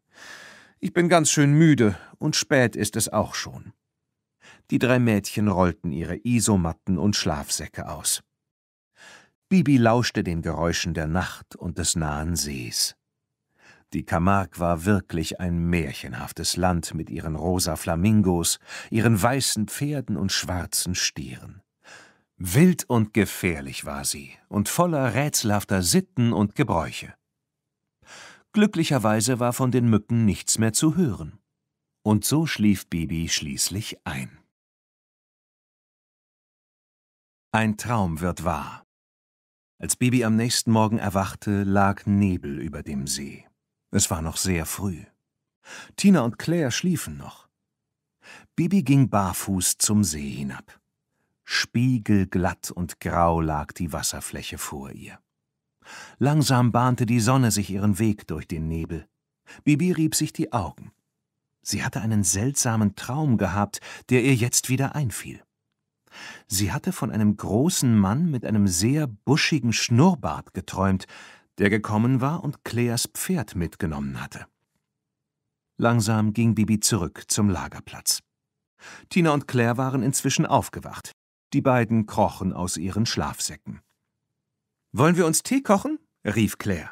Ich bin ganz schön müde und spät ist es auch schon. Die drei Mädchen rollten ihre Isomatten und Schlafsäcke aus. Bibi lauschte den Geräuschen der Nacht und des nahen Sees. Die Camargue war wirklich ein märchenhaftes Land mit ihren rosa Flamingos, ihren weißen Pferden und schwarzen Stieren. Wild und gefährlich war sie und voller rätselhafter Sitten und Gebräuche. Glücklicherweise war von den Mücken nichts mehr zu hören. Und so schlief Bibi schließlich ein. Ein Traum wird wahr. Als Bibi am nächsten Morgen erwachte, lag Nebel über dem See. Es war noch sehr früh. Tina und Claire schliefen noch. Bibi ging barfuß zum See hinab. Spiegelglatt und grau lag die Wasserfläche vor ihr. Langsam bahnte die Sonne sich ihren Weg durch den Nebel. Bibi rieb sich die Augen. Sie hatte einen seltsamen Traum gehabt, der ihr jetzt wieder einfiel. Sie hatte von einem großen Mann mit einem sehr buschigen Schnurrbart geträumt, der gekommen war und Claires Pferd mitgenommen hatte. Langsam ging Bibi zurück zum Lagerplatz. Tina und Claire waren inzwischen aufgewacht. Die beiden krochen aus ihren Schlafsäcken. Wollen wir uns Tee kochen? rief Claire.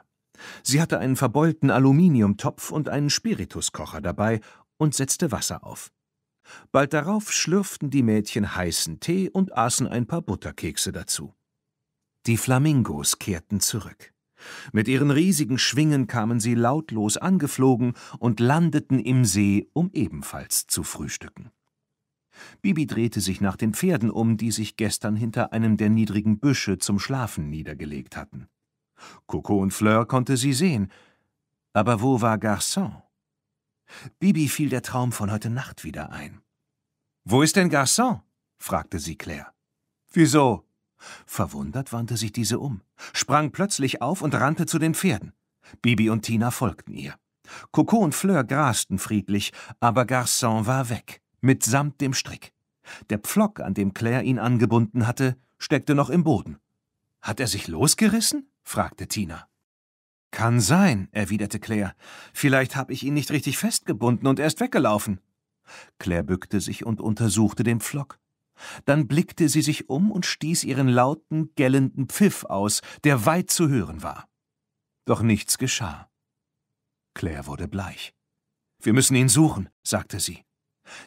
Sie hatte einen verbeulten Aluminiumtopf und einen Spirituskocher dabei und setzte Wasser auf. Bald darauf schlürften die Mädchen heißen Tee und aßen ein paar Butterkekse dazu. Die Flamingos kehrten zurück. Mit ihren riesigen Schwingen kamen sie lautlos angeflogen und landeten im See, um ebenfalls zu frühstücken. Bibi drehte sich nach den Pferden um, die sich gestern hinter einem der niedrigen Büsche zum Schlafen niedergelegt hatten. Coco und Fleur konnte sie sehen. Aber wo war Garçon? Bibi fiel der Traum von heute Nacht wieder ein. Wo ist denn Garçon? fragte sie Claire. Wieso? Verwundert wandte sich diese um, sprang plötzlich auf und rannte zu den Pferden. Bibi und Tina folgten ihr. Coco und Fleur grasten friedlich, aber Garçon war weg, mitsamt dem Strick. Der Pflock, an dem Claire ihn angebunden hatte, steckte noch im Boden. Hat er sich losgerissen? fragte Tina. Kann sein, erwiderte Claire. Vielleicht habe ich ihn nicht richtig festgebunden und er ist weggelaufen. Claire bückte sich und untersuchte den Pflock. Dann blickte sie sich um und stieß ihren lauten, gellenden Pfiff aus, der weit zu hören war. Doch nichts geschah. Claire wurde bleich. Wir müssen ihn suchen, sagte sie.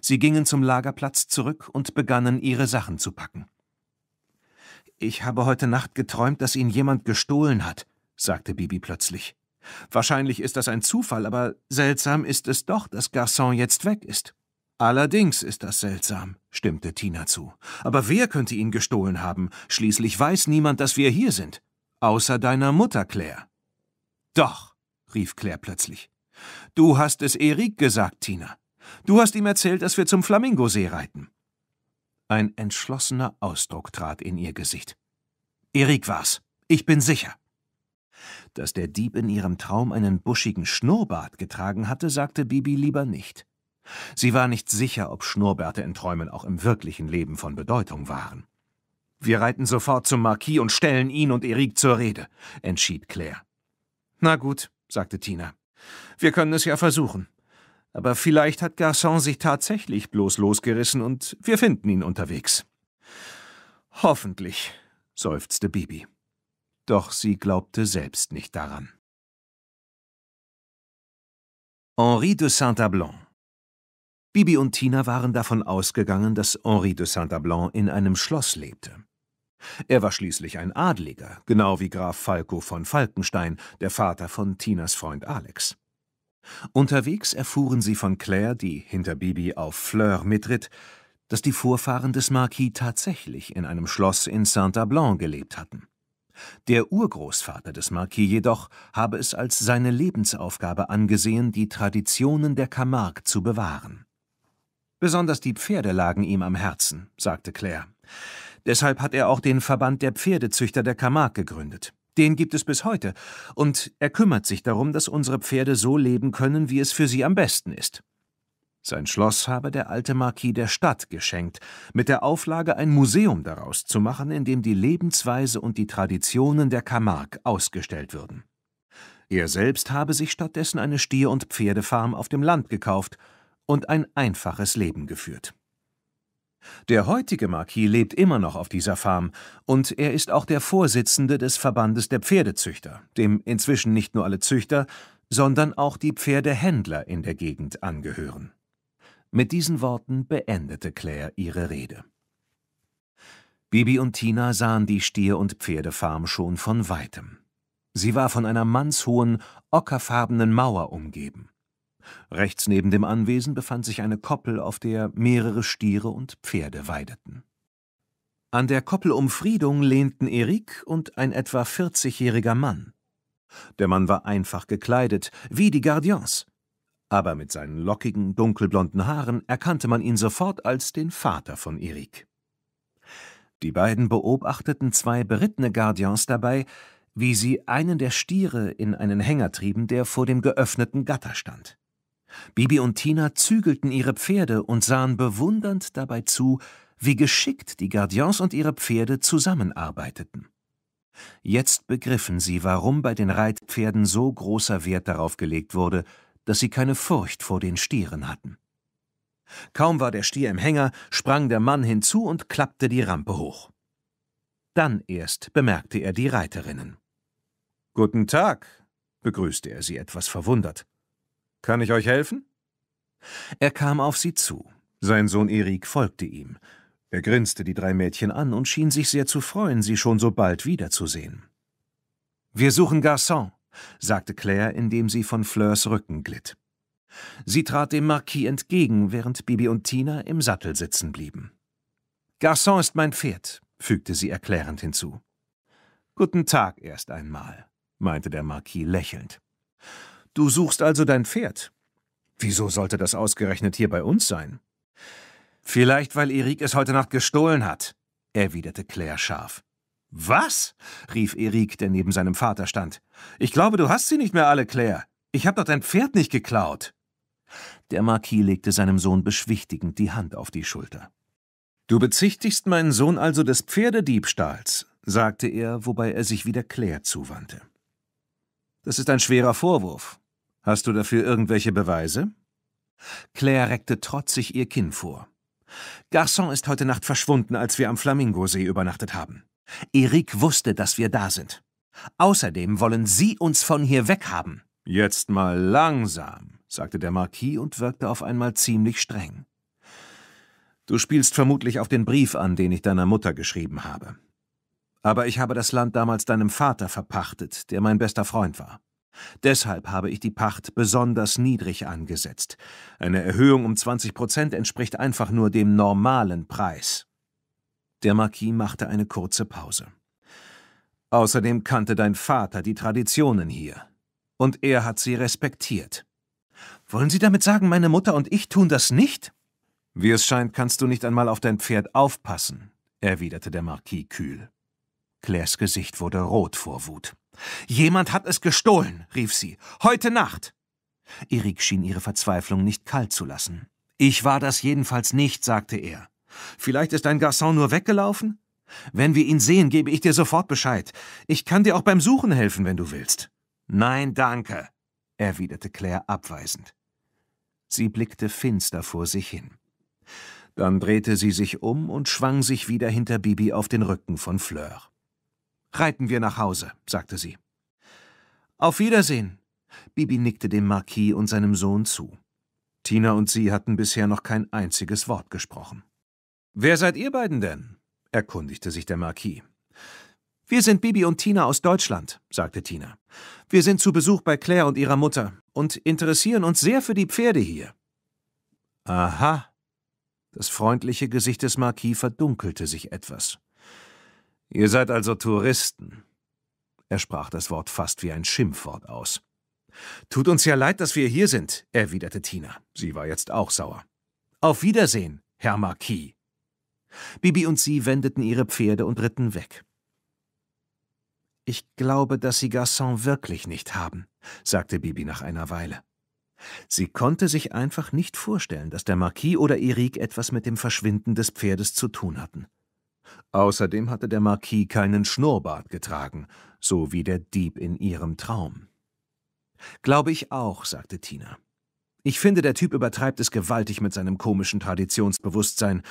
Sie gingen zum Lagerplatz zurück und begannen, ihre Sachen zu packen. Ich habe heute Nacht geträumt, dass ihn jemand gestohlen hat, sagte Bibi plötzlich. Wahrscheinlich ist das ein Zufall, aber seltsam ist es doch, dass Garçon jetzt weg ist. Allerdings ist das seltsam, stimmte Tina zu. Aber wer könnte ihn gestohlen haben? Schließlich weiß niemand, dass wir hier sind. Außer deiner Mutter, Claire. Doch, rief Claire plötzlich. Du hast es Erik gesagt, Tina. Du hast ihm erzählt, dass wir zum Flamingosee reiten. Ein entschlossener Ausdruck trat in ihr Gesicht. Erik war's. Ich bin sicher. Dass der Dieb in ihrem Traum einen buschigen Schnurrbart getragen hatte, sagte Bibi lieber nicht. Sie war nicht sicher, ob Schnurrbärte in Träumen auch im wirklichen Leben von Bedeutung waren. Wir reiten sofort zum Marquis und stellen ihn und Eric zur Rede, entschied Claire. Na gut, sagte Tina. Wir können es ja versuchen. Aber vielleicht hat Garçon sich tatsächlich bloß losgerissen und wir finden ihn unterwegs. Hoffentlich, seufzte Bibi. Doch sie glaubte selbst nicht daran. Henri de Saint-Ablon Bibi und Tina waren davon ausgegangen, dass Henri de Saint-Abland in einem Schloss lebte. Er war schließlich ein Adliger, genau wie Graf Falco von Falkenstein, der Vater von Tinas Freund Alex. Unterwegs erfuhren sie von Claire, die hinter Bibi auf Fleur mitritt, dass die Vorfahren des Marquis tatsächlich in einem Schloss in Saint-Abland gelebt hatten. Der Urgroßvater des Marquis jedoch habe es als seine Lebensaufgabe angesehen, die Traditionen der Camargue zu bewahren. Besonders die Pferde lagen ihm am Herzen, sagte Claire. Deshalb hat er auch den Verband der Pferdezüchter der Camargue gegründet. Den gibt es bis heute, und er kümmert sich darum, dass unsere Pferde so leben können, wie es für sie am besten ist. Sein Schloss habe der alte Marquis der Stadt geschenkt, mit der Auflage, ein Museum daraus zu machen, in dem die Lebensweise und die Traditionen der Camargue ausgestellt würden. Er selbst habe sich stattdessen eine Stier- und Pferdefarm auf dem Land gekauft und ein einfaches Leben geführt. Der heutige Marquis lebt immer noch auf dieser Farm und er ist auch der Vorsitzende des Verbandes der Pferdezüchter, dem inzwischen nicht nur alle Züchter, sondern auch die Pferdehändler in der Gegend angehören. Mit diesen Worten beendete Claire ihre Rede. Bibi und Tina sahen die Stier- und Pferdefarm schon von weitem. Sie war von einer mannshohen, ockerfarbenen Mauer umgeben. Rechts neben dem Anwesen befand sich eine Koppel, auf der mehrere Stiere und Pferde weideten. An der Koppelumfriedung lehnten Erik und ein etwa 40-jähriger Mann. Der Mann war einfach gekleidet, wie die Gardiens. Aber mit seinen lockigen, dunkelblonden Haaren erkannte man ihn sofort als den Vater von Erik. Die beiden beobachteten zwei berittene Gardiens dabei, wie sie einen der Stiere in einen Hänger trieben, der vor dem geöffneten Gatter stand. Bibi und Tina zügelten ihre Pferde und sahen bewundernd dabei zu, wie geschickt die Gardiens und ihre Pferde zusammenarbeiteten. Jetzt begriffen sie, warum bei den Reitpferden so großer Wert darauf gelegt wurde, dass sie keine Furcht vor den Stieren hatten. Kaum war der Stier im Hänger, sprang der Mann hinzu und klappte die Rampe hoch. Dann erst bemerkte er die Reiterinnen. Guten Tag, begrüßte er sie etwas verwundert. Kann ich euch helfen? Er kam auf sie zu. Sein Sohn Erik folgte ihm. Er grinste die drei Mädchen an und schien sich sehr zu freuen, sie schon so bald wiederzusehen. »Wir suchen Garçon«, sagte Claire, indem sie von Fleurs Rücken glitt. Sie trat dem Marquis entgegen, während Bibi und Tina im Sattel sitzen blieben. »Garçon ist mein Pferd«, fügte sie erklärend hinzu. »Guten Tag erst einmal«, meinte der Marquis lächelnd. Du suchst also dein Pferd. Wieso sollte das ausgerechnet hier bei uns sein? Vielleicht, weil Erik es heute Nacht gestohlen hat, erwiderte Claire scharf. Was? rief Erik, der neben seinem Vater stand. Ich glaube, du hast sie nicht mehr alle, Claire. Ich habe doch dein Pferd nicht geklaut. Der Marquis legte seinem Sohn beschwichtigend die Hand auf die Schulter. Du bezichtigst meinen Sohn also des Pferdediebstahls, sagte er, wobei er sich wieder Claire zuwandte. Das ist ein schwerer Vorwurf, Hast du dafür irgendwelche Beweise? Claire reckte trotzig ihr Kinn vor. Garçon ist heute Nacht verschwunden, als wir am Flamingosee übernachtet haben. Erik wusste, dass wir da sind. Außerdem wollen Sie uns von hier weghaben. Jetzt mal langsam, sagte der Marquis und wirkte auf einmal ziemlich streng. Du spielst vermutlich auf den Brief an, den ich deiner Mutter geschrieben habe. Aber ich habe das Land damals deinem Vater verpachtet, der mein bester Freund war. Deshalb habe ich die Pacht besonders niedrig angesetzt. Eine Erhöhung um 20 Prozent entspricht einfach nur dem normalen Preis. Der Marquis machte eine kurze Pause. Außerdem kannte dein Vater die Traditionen hier. Und er hat sie respektiert. Wollen Sie damit sagen, meine Mutter und ich tun das nicht? Wie es scheint, kannst du nicht einmal auf dein Pferd aufpassen, erwiderte der Marquis kühl. Claires Gesicht wurde rot vor Wut. Jemand hat es gestohlen, rief sie. Heute Nacht. Erik schien ihre Verzweiflung nicht kalt zu lassen. Ich war das jedenfalls nicht, sagte er. Vielleicht ist dein Garçon nur weggelaufen? Wenn wir ihn sehen, gebe ich dir sofort Bescheid. Ich kann dir auch beim Suchen helfen, wenn du willst. Nein, danke, erwiderte Claire abweisend. Sie blickte finster vor sich hin. Dann drehte sie sich um und schwang sich wieder hinter Bibi auf den Rücken von Fleur. Reiten wir nach Hause, sagte sie. Auf Wiedersehen. Bibi nickte dem Marquis und seinem Sohn zu. Tina und sie hatten bisher noch kein einziges Wort gesprochen. Wer seid ihr beiden denn? erkundigte sich der Marquis. Wir sind Bibi und Tina aus Deutschland, sagte Tina. Wir sind zu Besuch bei Claire und ihrer Mutter und interessieren uns sehr für die Pferde hier. Aha. Das freundliche Gesicht des Marquis verdunkelte sich etwas. Ihr seid also Touristen. Er sprach das Wort fast wie ein Schimpfwort aus. Tut uns ja leid, dass wir hier sind, erwiderte Tina. Sie war jetzt auch sauer. Auf Wiedersehen, Herr Marquis. Bibi und sie wendeten ihre Pferde und ritten weg. Ich glaube, dass Sie Garçon wirklich nicht haben, sagte Bibi nach einer Weile. Sie konnte sich einfach nicht vorstellen, dass der Marquis oder Erik etwas mit dem Verschwinden des Pferdes zu tun hatten. Außerdem hatte der Marquis keinen Schnurrbart getragen, so wie der Dieb in ihrem Traum. »Glaube ich auch«, sagte Tina. »Ich finde, der Typ übertreibt es gewaltig mit seinem komischen Traditionsbewusstsein.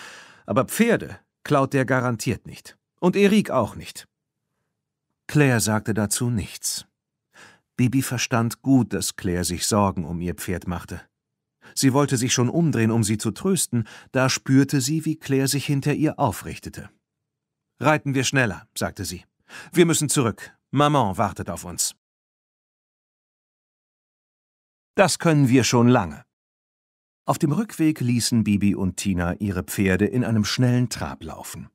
Aber Pferde klaut der garantiert nicht. Und Erik auch nicht.« Claire sagte dazu nichts. Bibi verstand gut, dass Claire sich Sorgen um ihr Pferd machte. Sie wollte sich schon umdrehen, um sie zu trösten, da spürte sie, wie Claire sich hinter ihr aufrichtete. Reiten wir schneller, sagte sie. Wir müssen zurück. Maman wartet auf uns. Das können wir schon lange. Auf dem Rückweg ließen Bibi und Tina ihre Pferde in einem schnellen Trab laufen.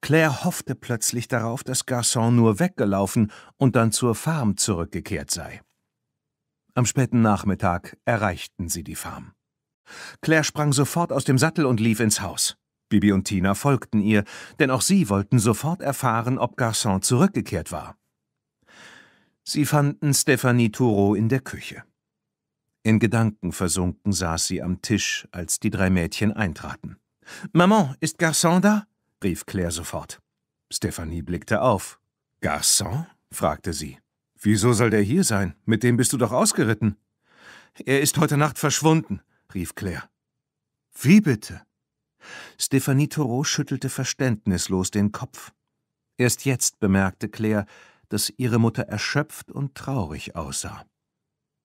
Claire hoffte plötzlich darauf, dass Garçon nur weggelaufen und dann zur Farm zurückgekehrt sei. Am späten Nachmittag erreichten sie die Farm. Claire sprang sofort aus dem Sattel und lief ins Haus. Bibi und Tina folgten ihr, denn auch sie wollten sofort erfahren, ob Garçon zurückgekehrt war. Sie fanden Stephanie Thoreau in der Küche. In Gedanken versunken saß sie am Tisch, als die drei Mädchen eintraten. Maman, ist Garçon da? rief Claire sofort. Stephanie blickte auf. Garçon? fragte sie. Wieso soll der hier sein? Mit dem bist du doch ausgeritten. Er ist heute Nacht verschwunden, rief Claire. Wie bitte? Stephanie Thoreau schüttelte verständnislos den Kopf. Erst jetzt bemerkte Claire, dass ihre Mutter erschöpft und traurig aussah.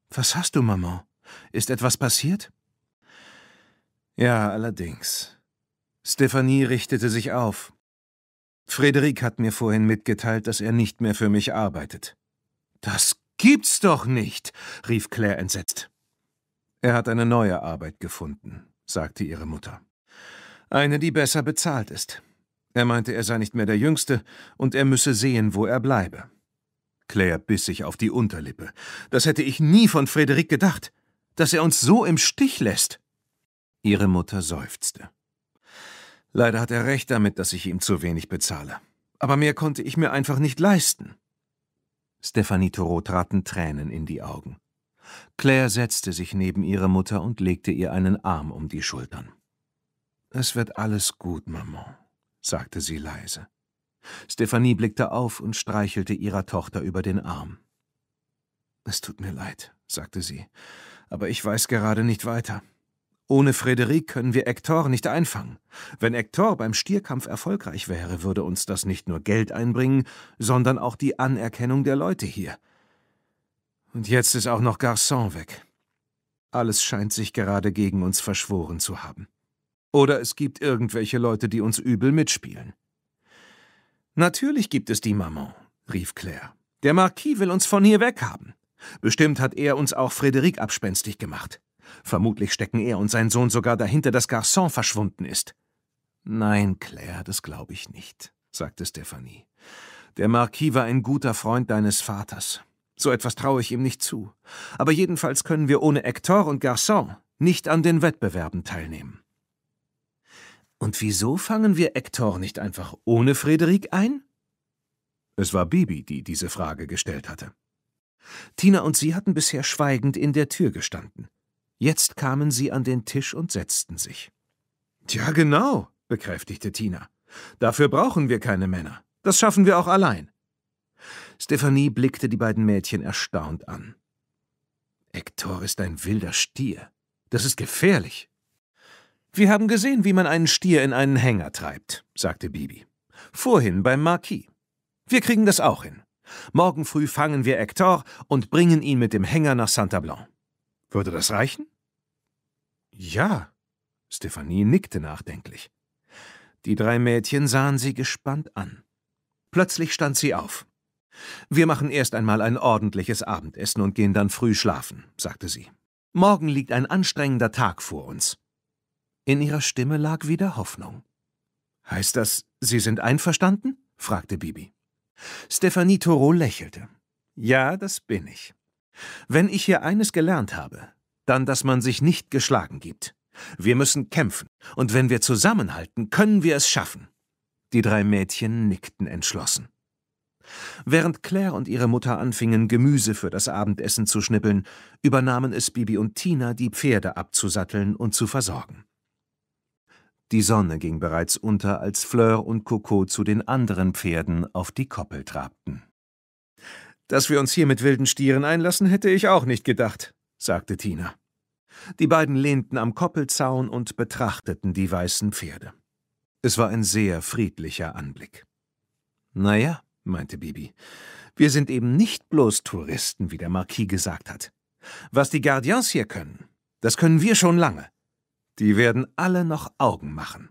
Was hast du, Maman? Ist etwas passiert? Ja, allerdings. Stephanie richtete sich auf. Frederik hat mir vorhin mitgeteilt, dass er nicht mehr für mich arbeitet. Das gibt's doch nicht, rief Claire entsetzt. Er hat eine neue Arbeit gefunden, sagte ihre Mutter. Eine, die besser bezahlt ist. Er meinte, er sei nicht mehr der Jüngste und er müsse sehen, wo er bleibe. Claire biss sich auf die Unterlippe. Das hätte ich nie von Frederik gedacht, dass er uns so im Stich lässt. Ihre Mutter seufzte. Leider hat er recht damit, dass ich ihm zu wenig bezahle. Aber mehr konnte ich mir einfach nicht leisten. Stephanie Thoreau traten Tränen in die Augen. Claire setzte sich neben ihre Mutter und legte ihr einen Arm um die Schultern. Es wird alles gut, Maman, sagte sie leise. Stephanie blickte auf und streichelte ihrer Tochter über den Arm. Es tut mir leid, sagte sie, aber ich weiß gerade nicht weiter. Ohne Frederik können wir Hector nicht einfangen. Wenn Hector beim Stierkampf erfolgreich wäre, würde uns das nicht nur Geld einbringen, sondern auch die Anerkennung der Leute hier. Und jetzt ist auch noch Garçon weg. Alles scheint sich gerade gegen uns verschworen zu haben. Oder es gibt irgendwelche Leute, die uns übel mitspielen. Natürlich gibt es die Maman, rief Claire. Der Marquis will uns von hier weghaben. Bestimmt hat er uns auch Frederik abspenstig gemacht. Vermutlich stecken er und sein Sohn sogar dahinter, dass Garçon verschwunden ist. Nein, Claire, das glaube ich nicht, sagte Stephanie. Der Marquis war ein guter Freund deines Vaters. So etwas traue ich ihm nicht zu. Aber jedenfalls können wir ohne Hector und Garçon nicht an den Wettbewerben teilnehmen. Und wieso fangen wir Hector nicht einfach ohne Frederik ein? Es war Bibi, die diese Frage gestellt hatte. Tina und sie hatten bisher schweigend in der Tür gestanden. Jetzt kamen sie an den Tisch und setzten sich. Tja, genau, bekräftigte Tina. Dafür brauchen wir keine Männer. Das schaffen wir auch allein. Stephanie blickte die beiden Mädchen erstaunt an. Hector ist ein wilder Stier. Das ist gefährlich, wir haben gesehen, wie man einen Stier in einen Hänger treibt, sagte Bibi. Vorhin beim Marquis. Wir kriegen das auch hin. Morgen früh fangen wir Hector und bringen ihn mit dem Hänger nach Santa Blanc. Würde das reichen? Ja. Stephanie nickte nachdenklich. Die drei Mädchen sahen sie gespannt an. Plötzlich stand sie auf. Wir machen erst einmal ein ordentliches Abendessen und gehen dann früh schlafen, sagte sie. Morgen liegt ein anstrengender Tag vor uns. In ihrer Stimme lag wieder Hoffnung. Heißt das, Sie sind einverstanden? fragte Bibi. Stephanie Thoreau lächelte. Ja, das bin ich. Wenn ich hier eines gelernt habe, dann, dass man sich nicht geschlagen gibt. Wir müssen kämpfen, und wenn wir zusammenhalten, können wir es schaffen. Die drei Mädchen nickten entschlossen. Während Claire und ihre Mutter anfingen, Gemüse für das Abendessen zu schnippeln, übernahmen es Bibi und Tina, die Pferde abzusatteln und zu versorgen. Die Sonne ging bereits unter, als Fleur und Coco zu den anderen Pferden auf die Koppel trabten. Dass wir uns hier mit wilden Stieren einlassen, hätte ich auch nicht gedacht, sagte Tina. Die beiden lehnten am Koppelzaun und betrachteten die weißen Pferde. Es war ein sehr friedlicher Anblick. Naja, meinte Bibi, wir sind eben nicht bloß Touristen, wie der Marquis gesagt hat. Was die Gardiens hier können, das können wir schon lange. Die werden alle noch Augen machen.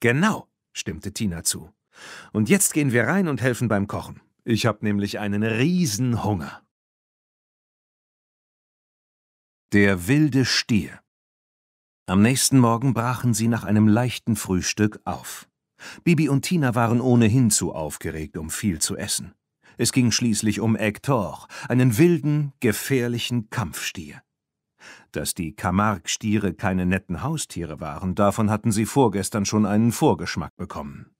Genau, stimmte Tina zu. Und jetzt gehen wir rein und helfen beim Kochen. Ich habe nämlich einen riesen Hunger. Der wilde Stier Am nächsten Morgen brachen sie nach einem leichten Frühstück auf. Bibi und Tina waren ohnehin zu aufgeregt, um viel zu essen. Es ging schließlich um Hector, einen wilden, gefährlichen Kampfstier. Dass die Camargue-Stiere keine netten Haustiere waren, davon hatten sie vorgestern schon einen Vorgeschmack bekommen.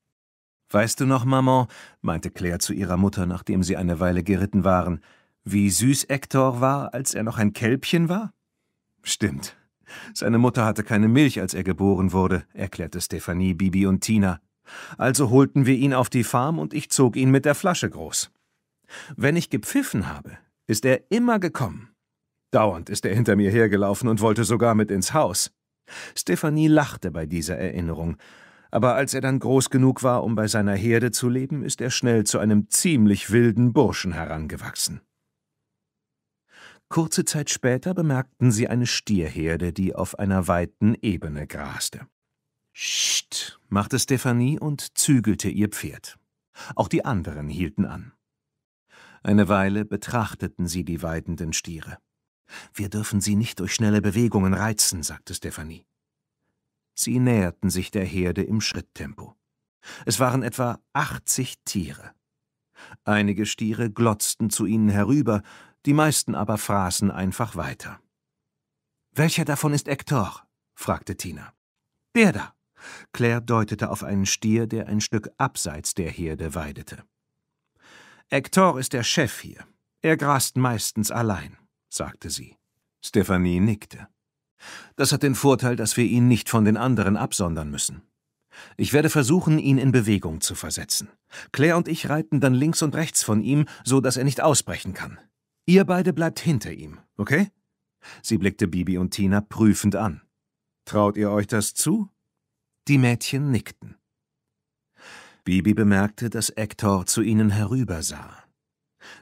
Weißt du noch, Maman, meinte Claire zu ihrer Mutter, nachdem sie eine Weile geritten waren, wie süß Hector war, als er noch ein Kälbchen war? Stimmt. Seine Mutter hatte keine Milch, als er geboren wurde, erklärte Stephanie, Bibi und Tina. Also holten wir ihn auf die Farm und ich zog ihn mit der Flasche groß. Wenn ich gepfiffen habe, ist er immer gekommen. Dauernd ist er hinter mir hergelaufen und wollte sogar mit ins Haus. Stephanie lachte bei dieser Erinnerung, aber als er dann groß genug war, um bei seiner Herde zu leben, ist er schnell zu einem ziemlich wilden Burschen herangewachsen. Kurze Zeit später bemerkten sie eine Stierherde, die auf einer weiten Ebene graste. Scht, machte Stephanie und zügelte ihr Pferd. Auch die anderen hielten an. Eine Weile betrachteten sie die weidenden Stiere. Wir dürfen sie nicht durch schnelle Bewegungen reizen, sagte Stephanie. Sie näherten sich der Herde im Schritttempo. Es waren etwa 80 Tiere. Einige Stiere glotzten zu ihnen herüber, die meisten aber fraßen einfach weiter. Welcher davon ist Hector? fragte Tina. Der da. Claire deutete auf einen Stier, der ein Stück abseits der Herde weidete. Hector ist der Chef hier. Er grast meistens allein sagte sie. Stephanie nickte. Das hat den Vorteil, dass wir ihn nicht von den anderen absondern müssen. Ich werde versuchen, ihn in Bewegung zu versetzen. Claire und ich reiten dann links und rechts von ihm, so dass er nicht ausbrechen kann. Ihr beide bleibt hinter ihm, okay? Sie blickte Bibi und Tina prüfend an. Traut ihr euch das zu? Die Mädchen nickten. Bibi bemerkte, dass Hector zu ihnen herübersah.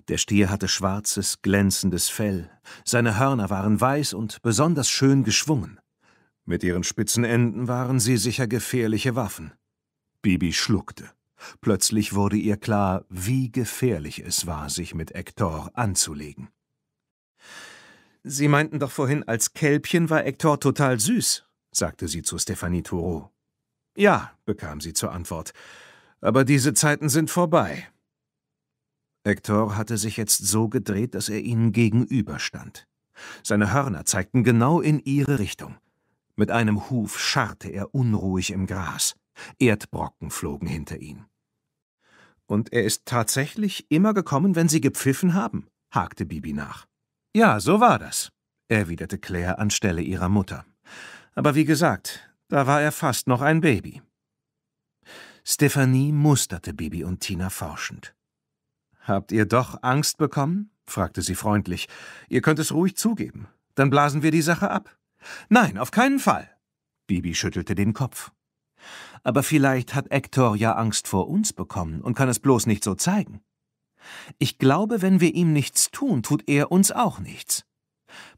Der Stier hatte schwarzes, glänzendes Fell, seine Hörner waren weiß und besonders schön geschwungen. Mit ihren spitzen Enden waren sie sicher gefährliche Waffen. Bibi schluckte. Plötzlich wurde ihr klar, wie gefährlich es war, sich mit Hector anzulegen. Sie meinten doch vorhin, als Kälbchen war Hector total süß, sagte sie zu Stephanie Thoreau. Ja, bekam sie zur Antwort. Aber diese Zeiten sind vorbei. Hector hatte sich jetzt so gedreht, dass er ihnen gegenüberstand. Seine Hörner zeigten genau in ihre Richtung. Mit einem Huf scharrte er unruhig im Gras. Erdbrocken flogen hinter ihm. Und er ist tatsächlich immer gekommen, wenn Sie gepfiffen haben? hakte Bibi nach. Ja, so war das, erwiderte Claire anstelle ihrer Mutter. Aber wie gesagt, da war er fast noch ein Baby. Stephanie musterte Bibi und Tina forschend. Habt ihr doch Angst bekommen? fragte sie freundlich. Ihr könnt es ruhig zugeben. Dann blasen wir die Sache ab. Nein, auf keinen Fall. Bibi schüttelte den Kopf. Aber vielleicht hat Hector ja Angst vor uns bekommen und kann es bloß nicht so zeigen. Ich glaube, wenn wir ihm nichts tun, tut er uns auch nichts.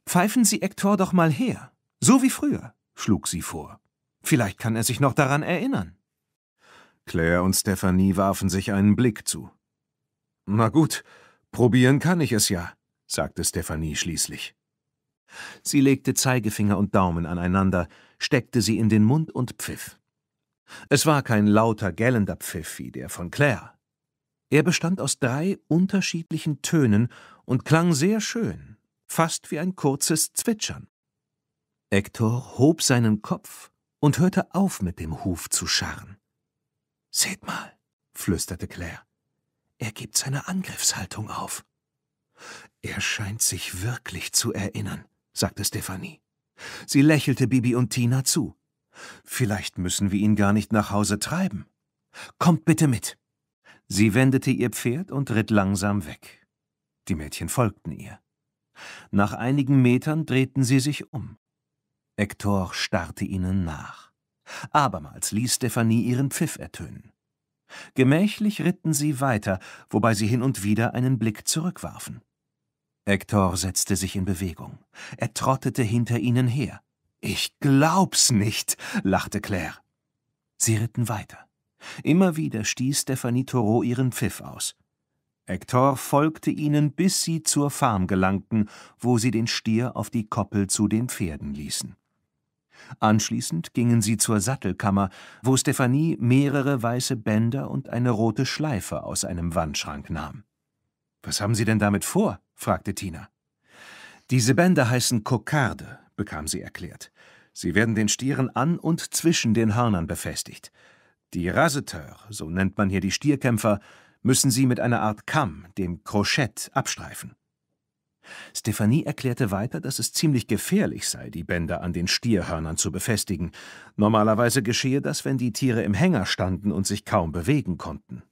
Pfeifen Sie Hector doch mal her, so wie früher, schlug sie vor. Vielleicht kann er sich noch daran erinnern. Claire und Stephanie warfen sich einen Blick zu. Na gut, probieren kann ich es ja, sagte Stephanie schließlich. Sie legte Zeigefinger und Daumen aneinander, steckte sie in den Mund und pfiff. Es war kein lauter, gellender Pfiff wie der von Claire. Er bestand aus drei unterschiedlichen Tönen und klang sehr schön, fast wie ein kurzes Zwitschern. Hector hob seinen Kopf und hörte auf, mit dem Huf zu scharren. Seht mal, flüsterte Claire. Er gibt seine Angriffshaltung auf. Er scheint sich wirklich zu erinnern, sagte Stefanie. Sie lächelte Bibi und Tina zu. Vielleicht müssen wir ihn gar nicht nach Hause treiben. Kommt bitte mit. Sie wendete ihr Pferd und ritt langsam weg. Die Mädchen folgten ihr. Nach einigen Metern drehten sie sich um. Hector starrte ihnen nach. Abermals ließ Stephanie ihren Pfiff ertönen. Gemächlich ritten sie weiter, wobei sie hin und wieder einen Blick zurückwarfen. Hector setzte sich in Bewegung. Er trottete hinter ihnen her. Ich glaub's nicht, lachte Claire. Sie ritten weiter. Immer wieder stieß Stephanie Thoreau ihren Pfiff aus. Hector folgte ihnen, bis sie zur Farm gelangten, wo sie den Stier auf die Koppel zu den Pferden ließen. Anschließend gingen sie zur Sattelkammer, wo Stefanie mehrere weiße Bänder und eine rote Schleife aus einem Wandschrank nahm. Was haben Sie denn damit vor? fragte Tina. Diese Bänder heißen Kokarde, bekam sie erklärt. Sie werden den Stieren an und zwischen den Hörnern befestigt. Die Raseteur, so nennt man hier die Stierkämpfer, müssen sie mit einer Art Kamm, dem Krochett, abstreifen. Stefanie erklärte weiter, dass es ziemlich gefährlich sei, die Bänder an den Stierhörnern zu befestigen. Normalerweise geschehe das, wenn die Tiere im Hänger standen und sich kaum bewegen konnten.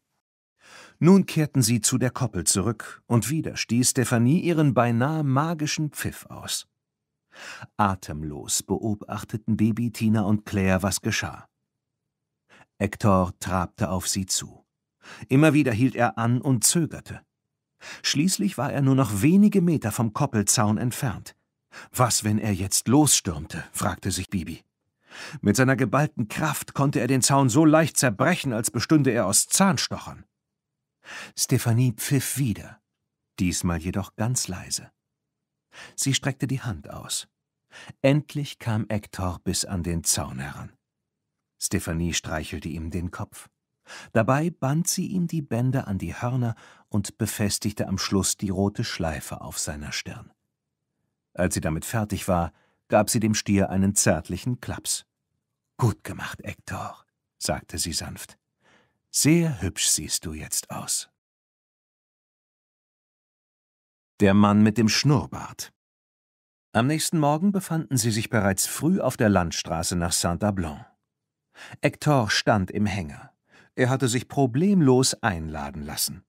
Nun kehrten sie zu der Koppel zurück, und wieder stieß Stefanie ihren beinahe magischen Pfiff aus. Atemlos beobachteten Baby, Tina und Claire, was geschah. Hector trabte auf sie zu. Immer wieder hielt er an und zögerte. Schließlich war er nur noch wenige Meter vom Koppelzaun entfernt. Was, wenn er jetzt losstürmte? fragte sich Bibi. Mit seiner geballten Kraft konnte er den Zaun so leicht zerbrechen, als bestünde er aus Zahnstochern. Stephanie pfiff wieder, diesmal jedoch ganz leise. Sie streckte die Hand aus. Endlich kam Hector bis an den Zaun heran. Stephanie streichelte ihm den Kopf. Dabei band sie ihm die Bänder an die Hörner und befestigte am Schluss die rote Schleife auf seiner Stirn. Als sie damit fertig war, gab sie dem Stier einen zärtlichen Klaps. Gut gemacht, Hector, sagte sie sanft. Sehr hübsch siehst du jetzt aus. Der Mann mit dem Schnurrbart Am nächsten Morgen befanden sie sich bereits früh auf der Landstraße nach Saint-Ablon. Hector stand im Hänger. Er hatte sich problemlos einladen lassen.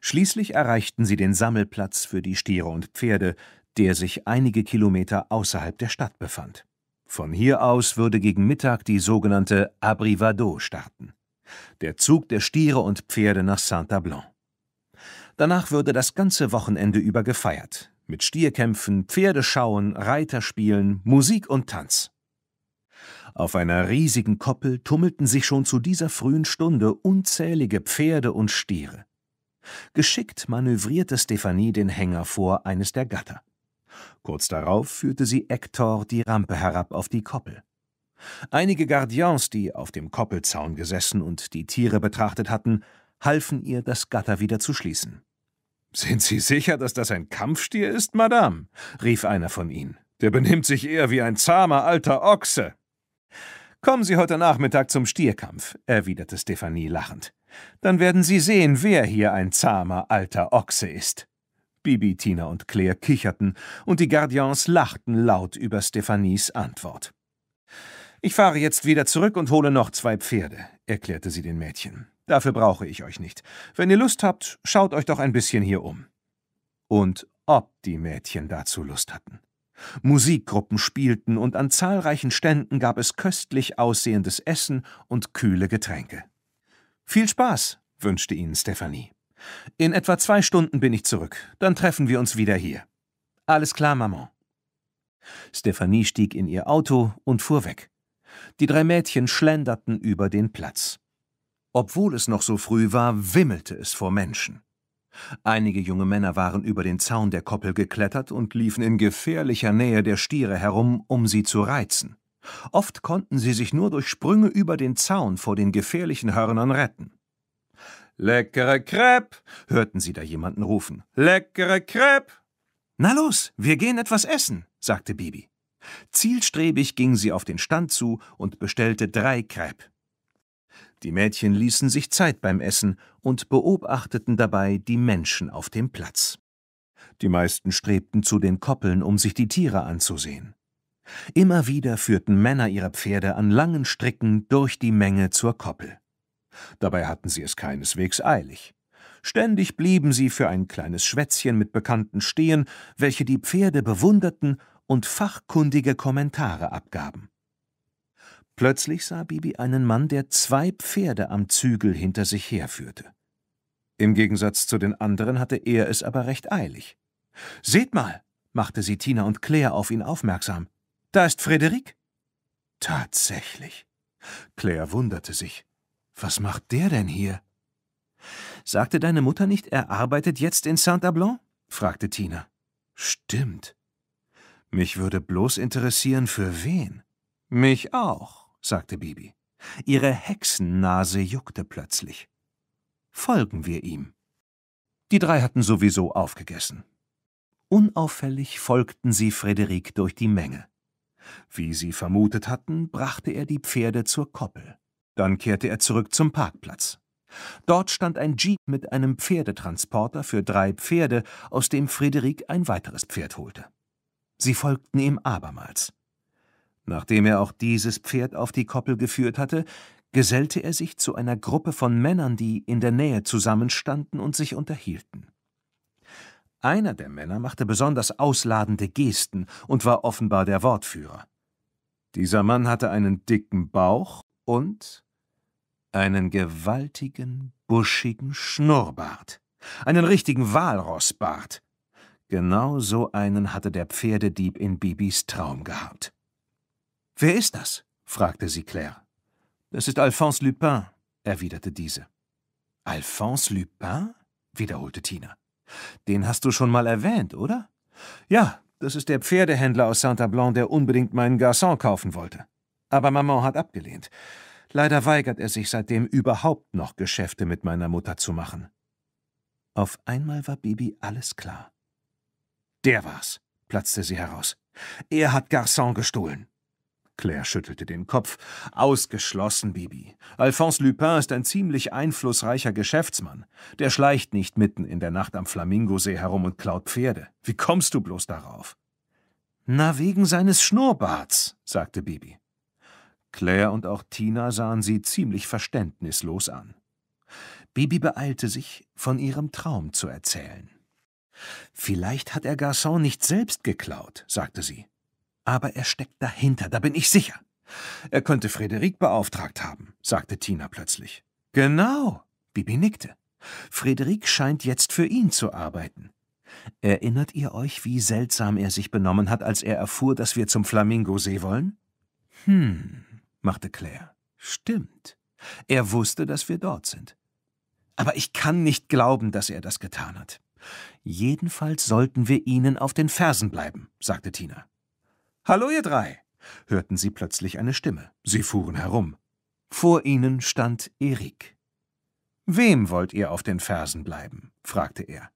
Schließlich erreichten sie den Sammelplatz für die Stiere und Pferde, der sich einige Kilometer außerhalb der Stadt befand. Von hier aus würde gegen Mittag die sogenannte Abrivado starten. Der Zug der Stiere und Pferde nach Saint-Ablon. Danach würde das ganze Wochenende über gefeiert. Mit Stierkämpfen, Pferdeschauen, Reiterspielen, Musik und Tanz. Auf einer riesigen Koppel tummelten sich schon zu dieser frühen Stunde unzählige Pferde und Stiere. Geschickt manövrierte Stefanie den Hänger vor eines der Gatter. Kurz darauf führte sie Hector die Rampe herab auf die Koppel. Einige Gardiens, die auf dem Koppelzaun gesessen und die Tiere betrachtet hatten, halfen ihr, das Gatter wieder zu schließen. Sind Sie sicher, dass das ein Kampfstier ist, Madame? rief einer von ihnen. Der benimmt sich eher wie ein zahmer alter Ochse. Kommen Sie heute Nachmittag zum Stierkampf, erwiderte Stefanie lachend. Dann werden Sie sehen, wer hier ein zahmer alter Ochse ist. Bibi, Tina und Claire kicherten, und die Gardians lachten laut über Stephanies Antwort. Ich fahre jetzt wieder zurück und hole noch zwei Pferde, erklärte sie den Mädchen. Dafür brauche ich euch nicht. Wenn ihr Lust habt, schaut euch doch ein bisschen hier um. Und ob die Mädchen dazu Lust hatten. Musikgruppen spielten und an zahlreichen Ständen gab es köstlich aussehendes Essen und kühle Getränke. Viel Spaß, wünschte ihnen Stefanie. In etwa zwei Stunden bin ich zurück, dann treffen wir uns wieder hier. Alles klar, Maman. Stefanie stieg in ihr Auto und fuhr weg. Die drei Mädchen schlenderten über den Platz. Obwohl es noch so früh war, wimmelte es vor Menschen. Einige junge Männer waren über den Zaun der Koppel geklettert und liefen in gefährlicher Nähe der Stiere herum, um sie zu reizen. Oft konnten sie sich nur durch Sprünge über den Zaun vor den gefährlichen Hörnern retten. Leckere Crepe! hörten sie da jemanden rufen. Leckere Crepe! Na los, wir gehen etwas essen, sagte Bibi. Zielstrebig ging sie auf den Stand zu und bestellte drei Crepe. Die Mädchen ließen sich Zeit beim Essen und beobachteten dabei die Menschen auf dem Platz. Die meisten strebten zu den Koppeln, um sich die Tiere anzusehen. Immer wieder führten Männer ihre Pferde an langen Stricken durch die Menge zur Koppel. Dabei hatten sie es keineswegs eilig. Ständig blieben sie für ein kleines Schwätzchen mit Bekannten stehen, welche die Pferde bewunderten und fachkundige Kommentare abgaben. Plötzlich sah Bibi einen Mann, der zwei Pferde am Zügel hinter sich herführte. Im Gegensatz zu den anderen hatte er es aber recht eilig. Seht mal, machte sie Tina und Claire auf ihn aufmerksam. Da ist Frederik. Tatsächlich. Claire wunderte sich. Was macht der denn hier? Sagte deine Mutter nicht, er arbeitet jetzt in Saint-Ablon? fragte Tina. Stimmt. Mich würde bloß interessieren, für wen. Mich auch sagte Bibi. Ihre Hexennase juckte plötzlich. Folgen wir ihm. Die drei hatten sowieso aufgegessen. Unauffällig folgten sie Frederik durch die Menge. Wie sie vermutet hatten, brachte er die Pferde zur Koppel. Dann kehrte er zurück zum Parkplatz. Dort stand ein Jeep mit einem Pferdetransporter für drei Pferde, aus dem Frederik ein weiteres Pferd holte. Sie folgten ihm abermals. Nachdem er auch dieses Pferd auf die Koppel geführt hatte, gesellte er sich zu einer Gruppe von Männern, die in der Nähe zusammenstanden und sich unterhielten. Einer der Männer machte besonders ausladende Gesten und war offenbar der Wortführer. Dieser Mann hatte einen dicken Bauch und einen gewaltigen, buschigen Schnurrbart, einen richtigen Walrossbart. Genau so einen hatte der Pferdedieb in Bibis Traum gehabt. Wer ist das? fragte sie Claire. Das ist Alphonse Lupin, erwiderte diese. Alphonse Lupin? wiederholte Tina. Den hast du schon mal erwähnt, oder? Ja, das ist der Pferdehändler aus Saint-Ablan, der unbedingt meinen Garçon kaufen wollte. Aber Maman hat abgelehnt. Leider weigert er sich seitdem überhaupt noch Geschäfte mit meiner Mutter zu machen. Auf einmal war Bibi alles klar. Der war's, platzte sie heraus. Er hat Garçon gestohlen. Claire schüttelte den Kopf. Ausgeschlossen, Bibi. Alphonse Lupin ist ein ziemlich einflussreicher Geschäftsmann. Der schleicht nicht mitten in der Nacht am Flamingosee herum und klaut Pferde. Wie kommst du bloß darauf? Na, wegen seines Schnurrbarts, sagte Bibi. Claire und auch Tina sahen sie ziemlich verständnislos an. Bibi beeilte sich, von ihrem Traum zu erzählen. Vielleicht hat er Garçon nicht selbst geklaut, sagte sie. Aber er steckt dahinter, da bin ich sicher. Er könnte Frederik beauftragt haben, sagte Tina plötzlich. Genau, Bibi nickte. Frederik scheint jetzt für ihn zu arbeiten. Erinnert ihr euch, wie seltsam er sich benommen hat, als er erfuhr, dass wir zum Flamingosee wollen? Hm, machte Claire. Stimmt. Er wusste, dass wir dort sind. Aber ich kann nicht glauben, dass er das getan hat. Jedenfalls sollten wir ihnen auf den Fersen bleiben, sagte Tina. Hallo, ihr drei! hörten sie plötzlich eine Stimme. Sie fuhren herum. Vor ihnen stand Erik. Wem wollt ihr auf den Fersen bleiben? fragte er.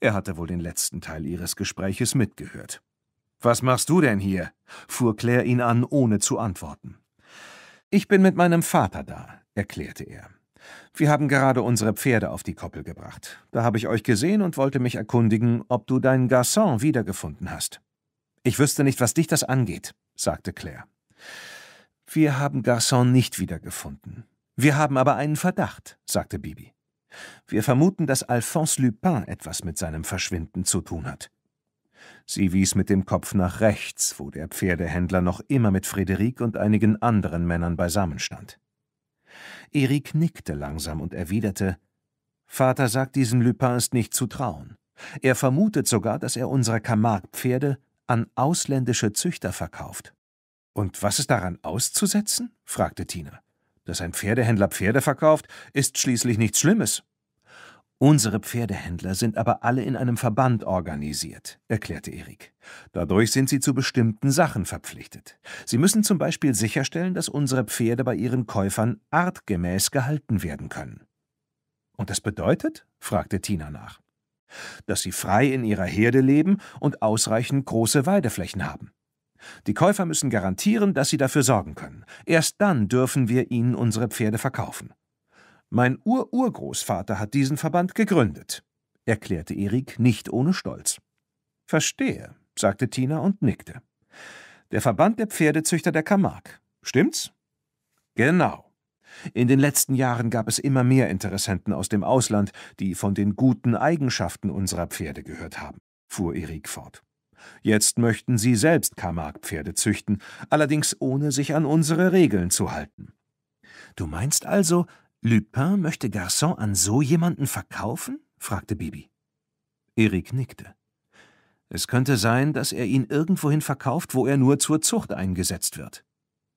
Er hatte wohl den letzten Teil ihres Gespräches mitgehört. Was machst du denn hier? fuhr Claire ihn an, ohne zu antworten. Ich bin mit meinem Vater da, erklärte er. Wir haben gerade unsere Pferde auf die Koppel gebracht. Da habe ich euch gesehen und wollte mich erkundigen, ob du deinen Garçon wiedergefunden hast. Ich wüsste nicht, was dich das angeht, sagte Claire. Wir haben Garçon nicht wiedergefunden. Wir haben aber einen Verdacht, sagte Bibi. Wir vermuten, dass Alphonse Lupin etwas mit seinem Verschwinden zu tun hat. Sie wies mit dem Kopf nach rechts, wo der Pferdehändler noch immer mit Frederik und einigen anderen Männern beisammen stand. Erik nickte langsam und erwiderte, »Vater sagt, diesem Lupin ist nicht zu trauen. Er vermutet sogar, dass er unsere Camargue-Pferde an ausländische Züchter verkauft. Und was ist daran auszusetzen? fragte Tina. Dass ein Pferdehändler Pferde verkauft, ist schließlich nichts Schlimmes. Unsere Pferdehändler sind aber alle in einem Verband organisiert, erklärte Erik. Dadurch sind sie zu bestimmten Sachen verpflichtet. Sie müssen zum Beispiel sicherstellen, dass unsere Pferde bei ihren Käufern artgemäß gehalten werden können. Und das bedeutet? fragte Tina nach dass sie frei in ihrer Herde leben und ausreichend große Weideflächen haben. Die Käufer müssen garantieren, dass sie dafür sorgen können. Erst dann dürfen wir ihnen unsere Pferde verkaufen. Mein Ururgroßvater hat diesen Verband gegründet, erklärte Erik nicht ohne Stolz. Verstehe, sagte Tina und nickte. Der Verband der Pferdezüchter der Kamark. Stimmt's? Genau. In den letzten Jahren gab es immer mehr Interessenten aus dem Ausland, die von den guten Eigenschaften unserer Pferde gehört haben, fuhr Erik fort. Jetzt möchten sie selbst Camargue-Pferde züchten, allerdings ohne sich an unsere Regeln zu halten. Du meinst also, Lupin möchte Garçon an so jemanden verkaufen? fragte Bibi. Erik nickte. Es könnte sein, dass er ihn irgendwohin verkauft, wo er nur zur Zucht eingesetzt wird.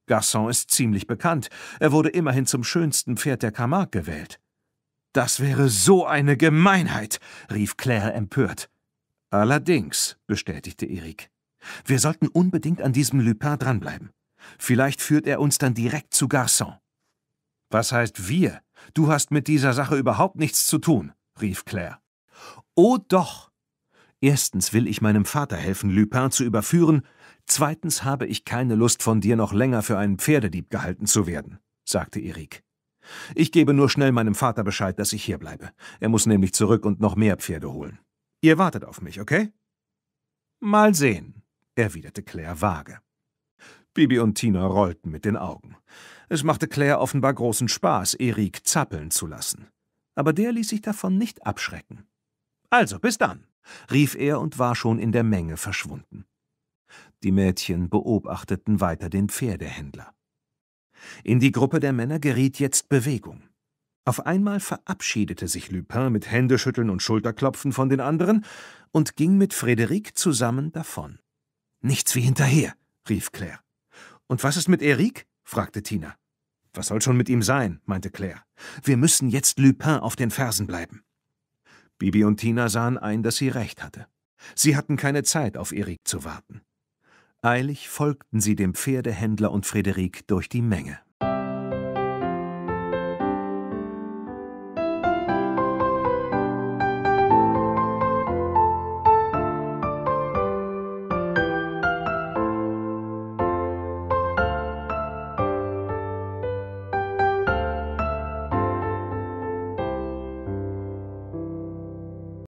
Garçon ist ziemlich bekannt. Er wurde immerhin zum schönsten Pferd der Camargue gewählt. Das wäre so eine Gemeinheit, rief Claire empört. Allerdings, bestätigte Erik. Wir sollten unbedingt an diesem Lupin dranbleiben. Vielleicht führt er uns dann direkt zu Garçon. Was heißt wir? Du hast mit dieser Sache überhaupt nichts zu tun, rief Claire. Oh doch. Erstens will ich meinem Vater helfen, Lupin zu überführen, Zweitens habe ich keine Lust, von dir noch länger für einen Pferdedieb gehalten zu werden, sagte Erik. Ich gebe nur schnell meinem Vater Bescheid, dass ich hierbleibe. Er muss nämlich zurück und noch mehr Pferde holen. Ihr wartet auf mich, okay? Mal sehen, erwiderte Claire vage. Bibi und Tina rollten mit den Augen. Es machte Claire offenbar großen Spaß, Erik zappeln zu lassen. Aber der ließ sich davon nicht abschrecken. Also, bis dann, rief er und war schon in der Menge verschwunden. Die Mädchen beobachteten weiter den Pferdehändler. In die Gruppe der Männer geriet jetzt Bewegung. Auf einmal verabschiedete sich Lupin mit Händeschütteln und Schulterklopfen von den anderen und ging mit Frederik zusammen davon. Nichts wie hinterher, rief Claire. Und was ist mit Erik? fragte Tina. Was soll schon mit ihm sein? meinte Claire. Wir müssen jetzt Lupin auf den Fersen bleiben. Bibi und Tina sahen ein, dass sie recht hatte. Sie hatten keine Zeit, auf Erik zu warten. Eilig folgten sie dem Pferdehändler und Friederik durch die Menge.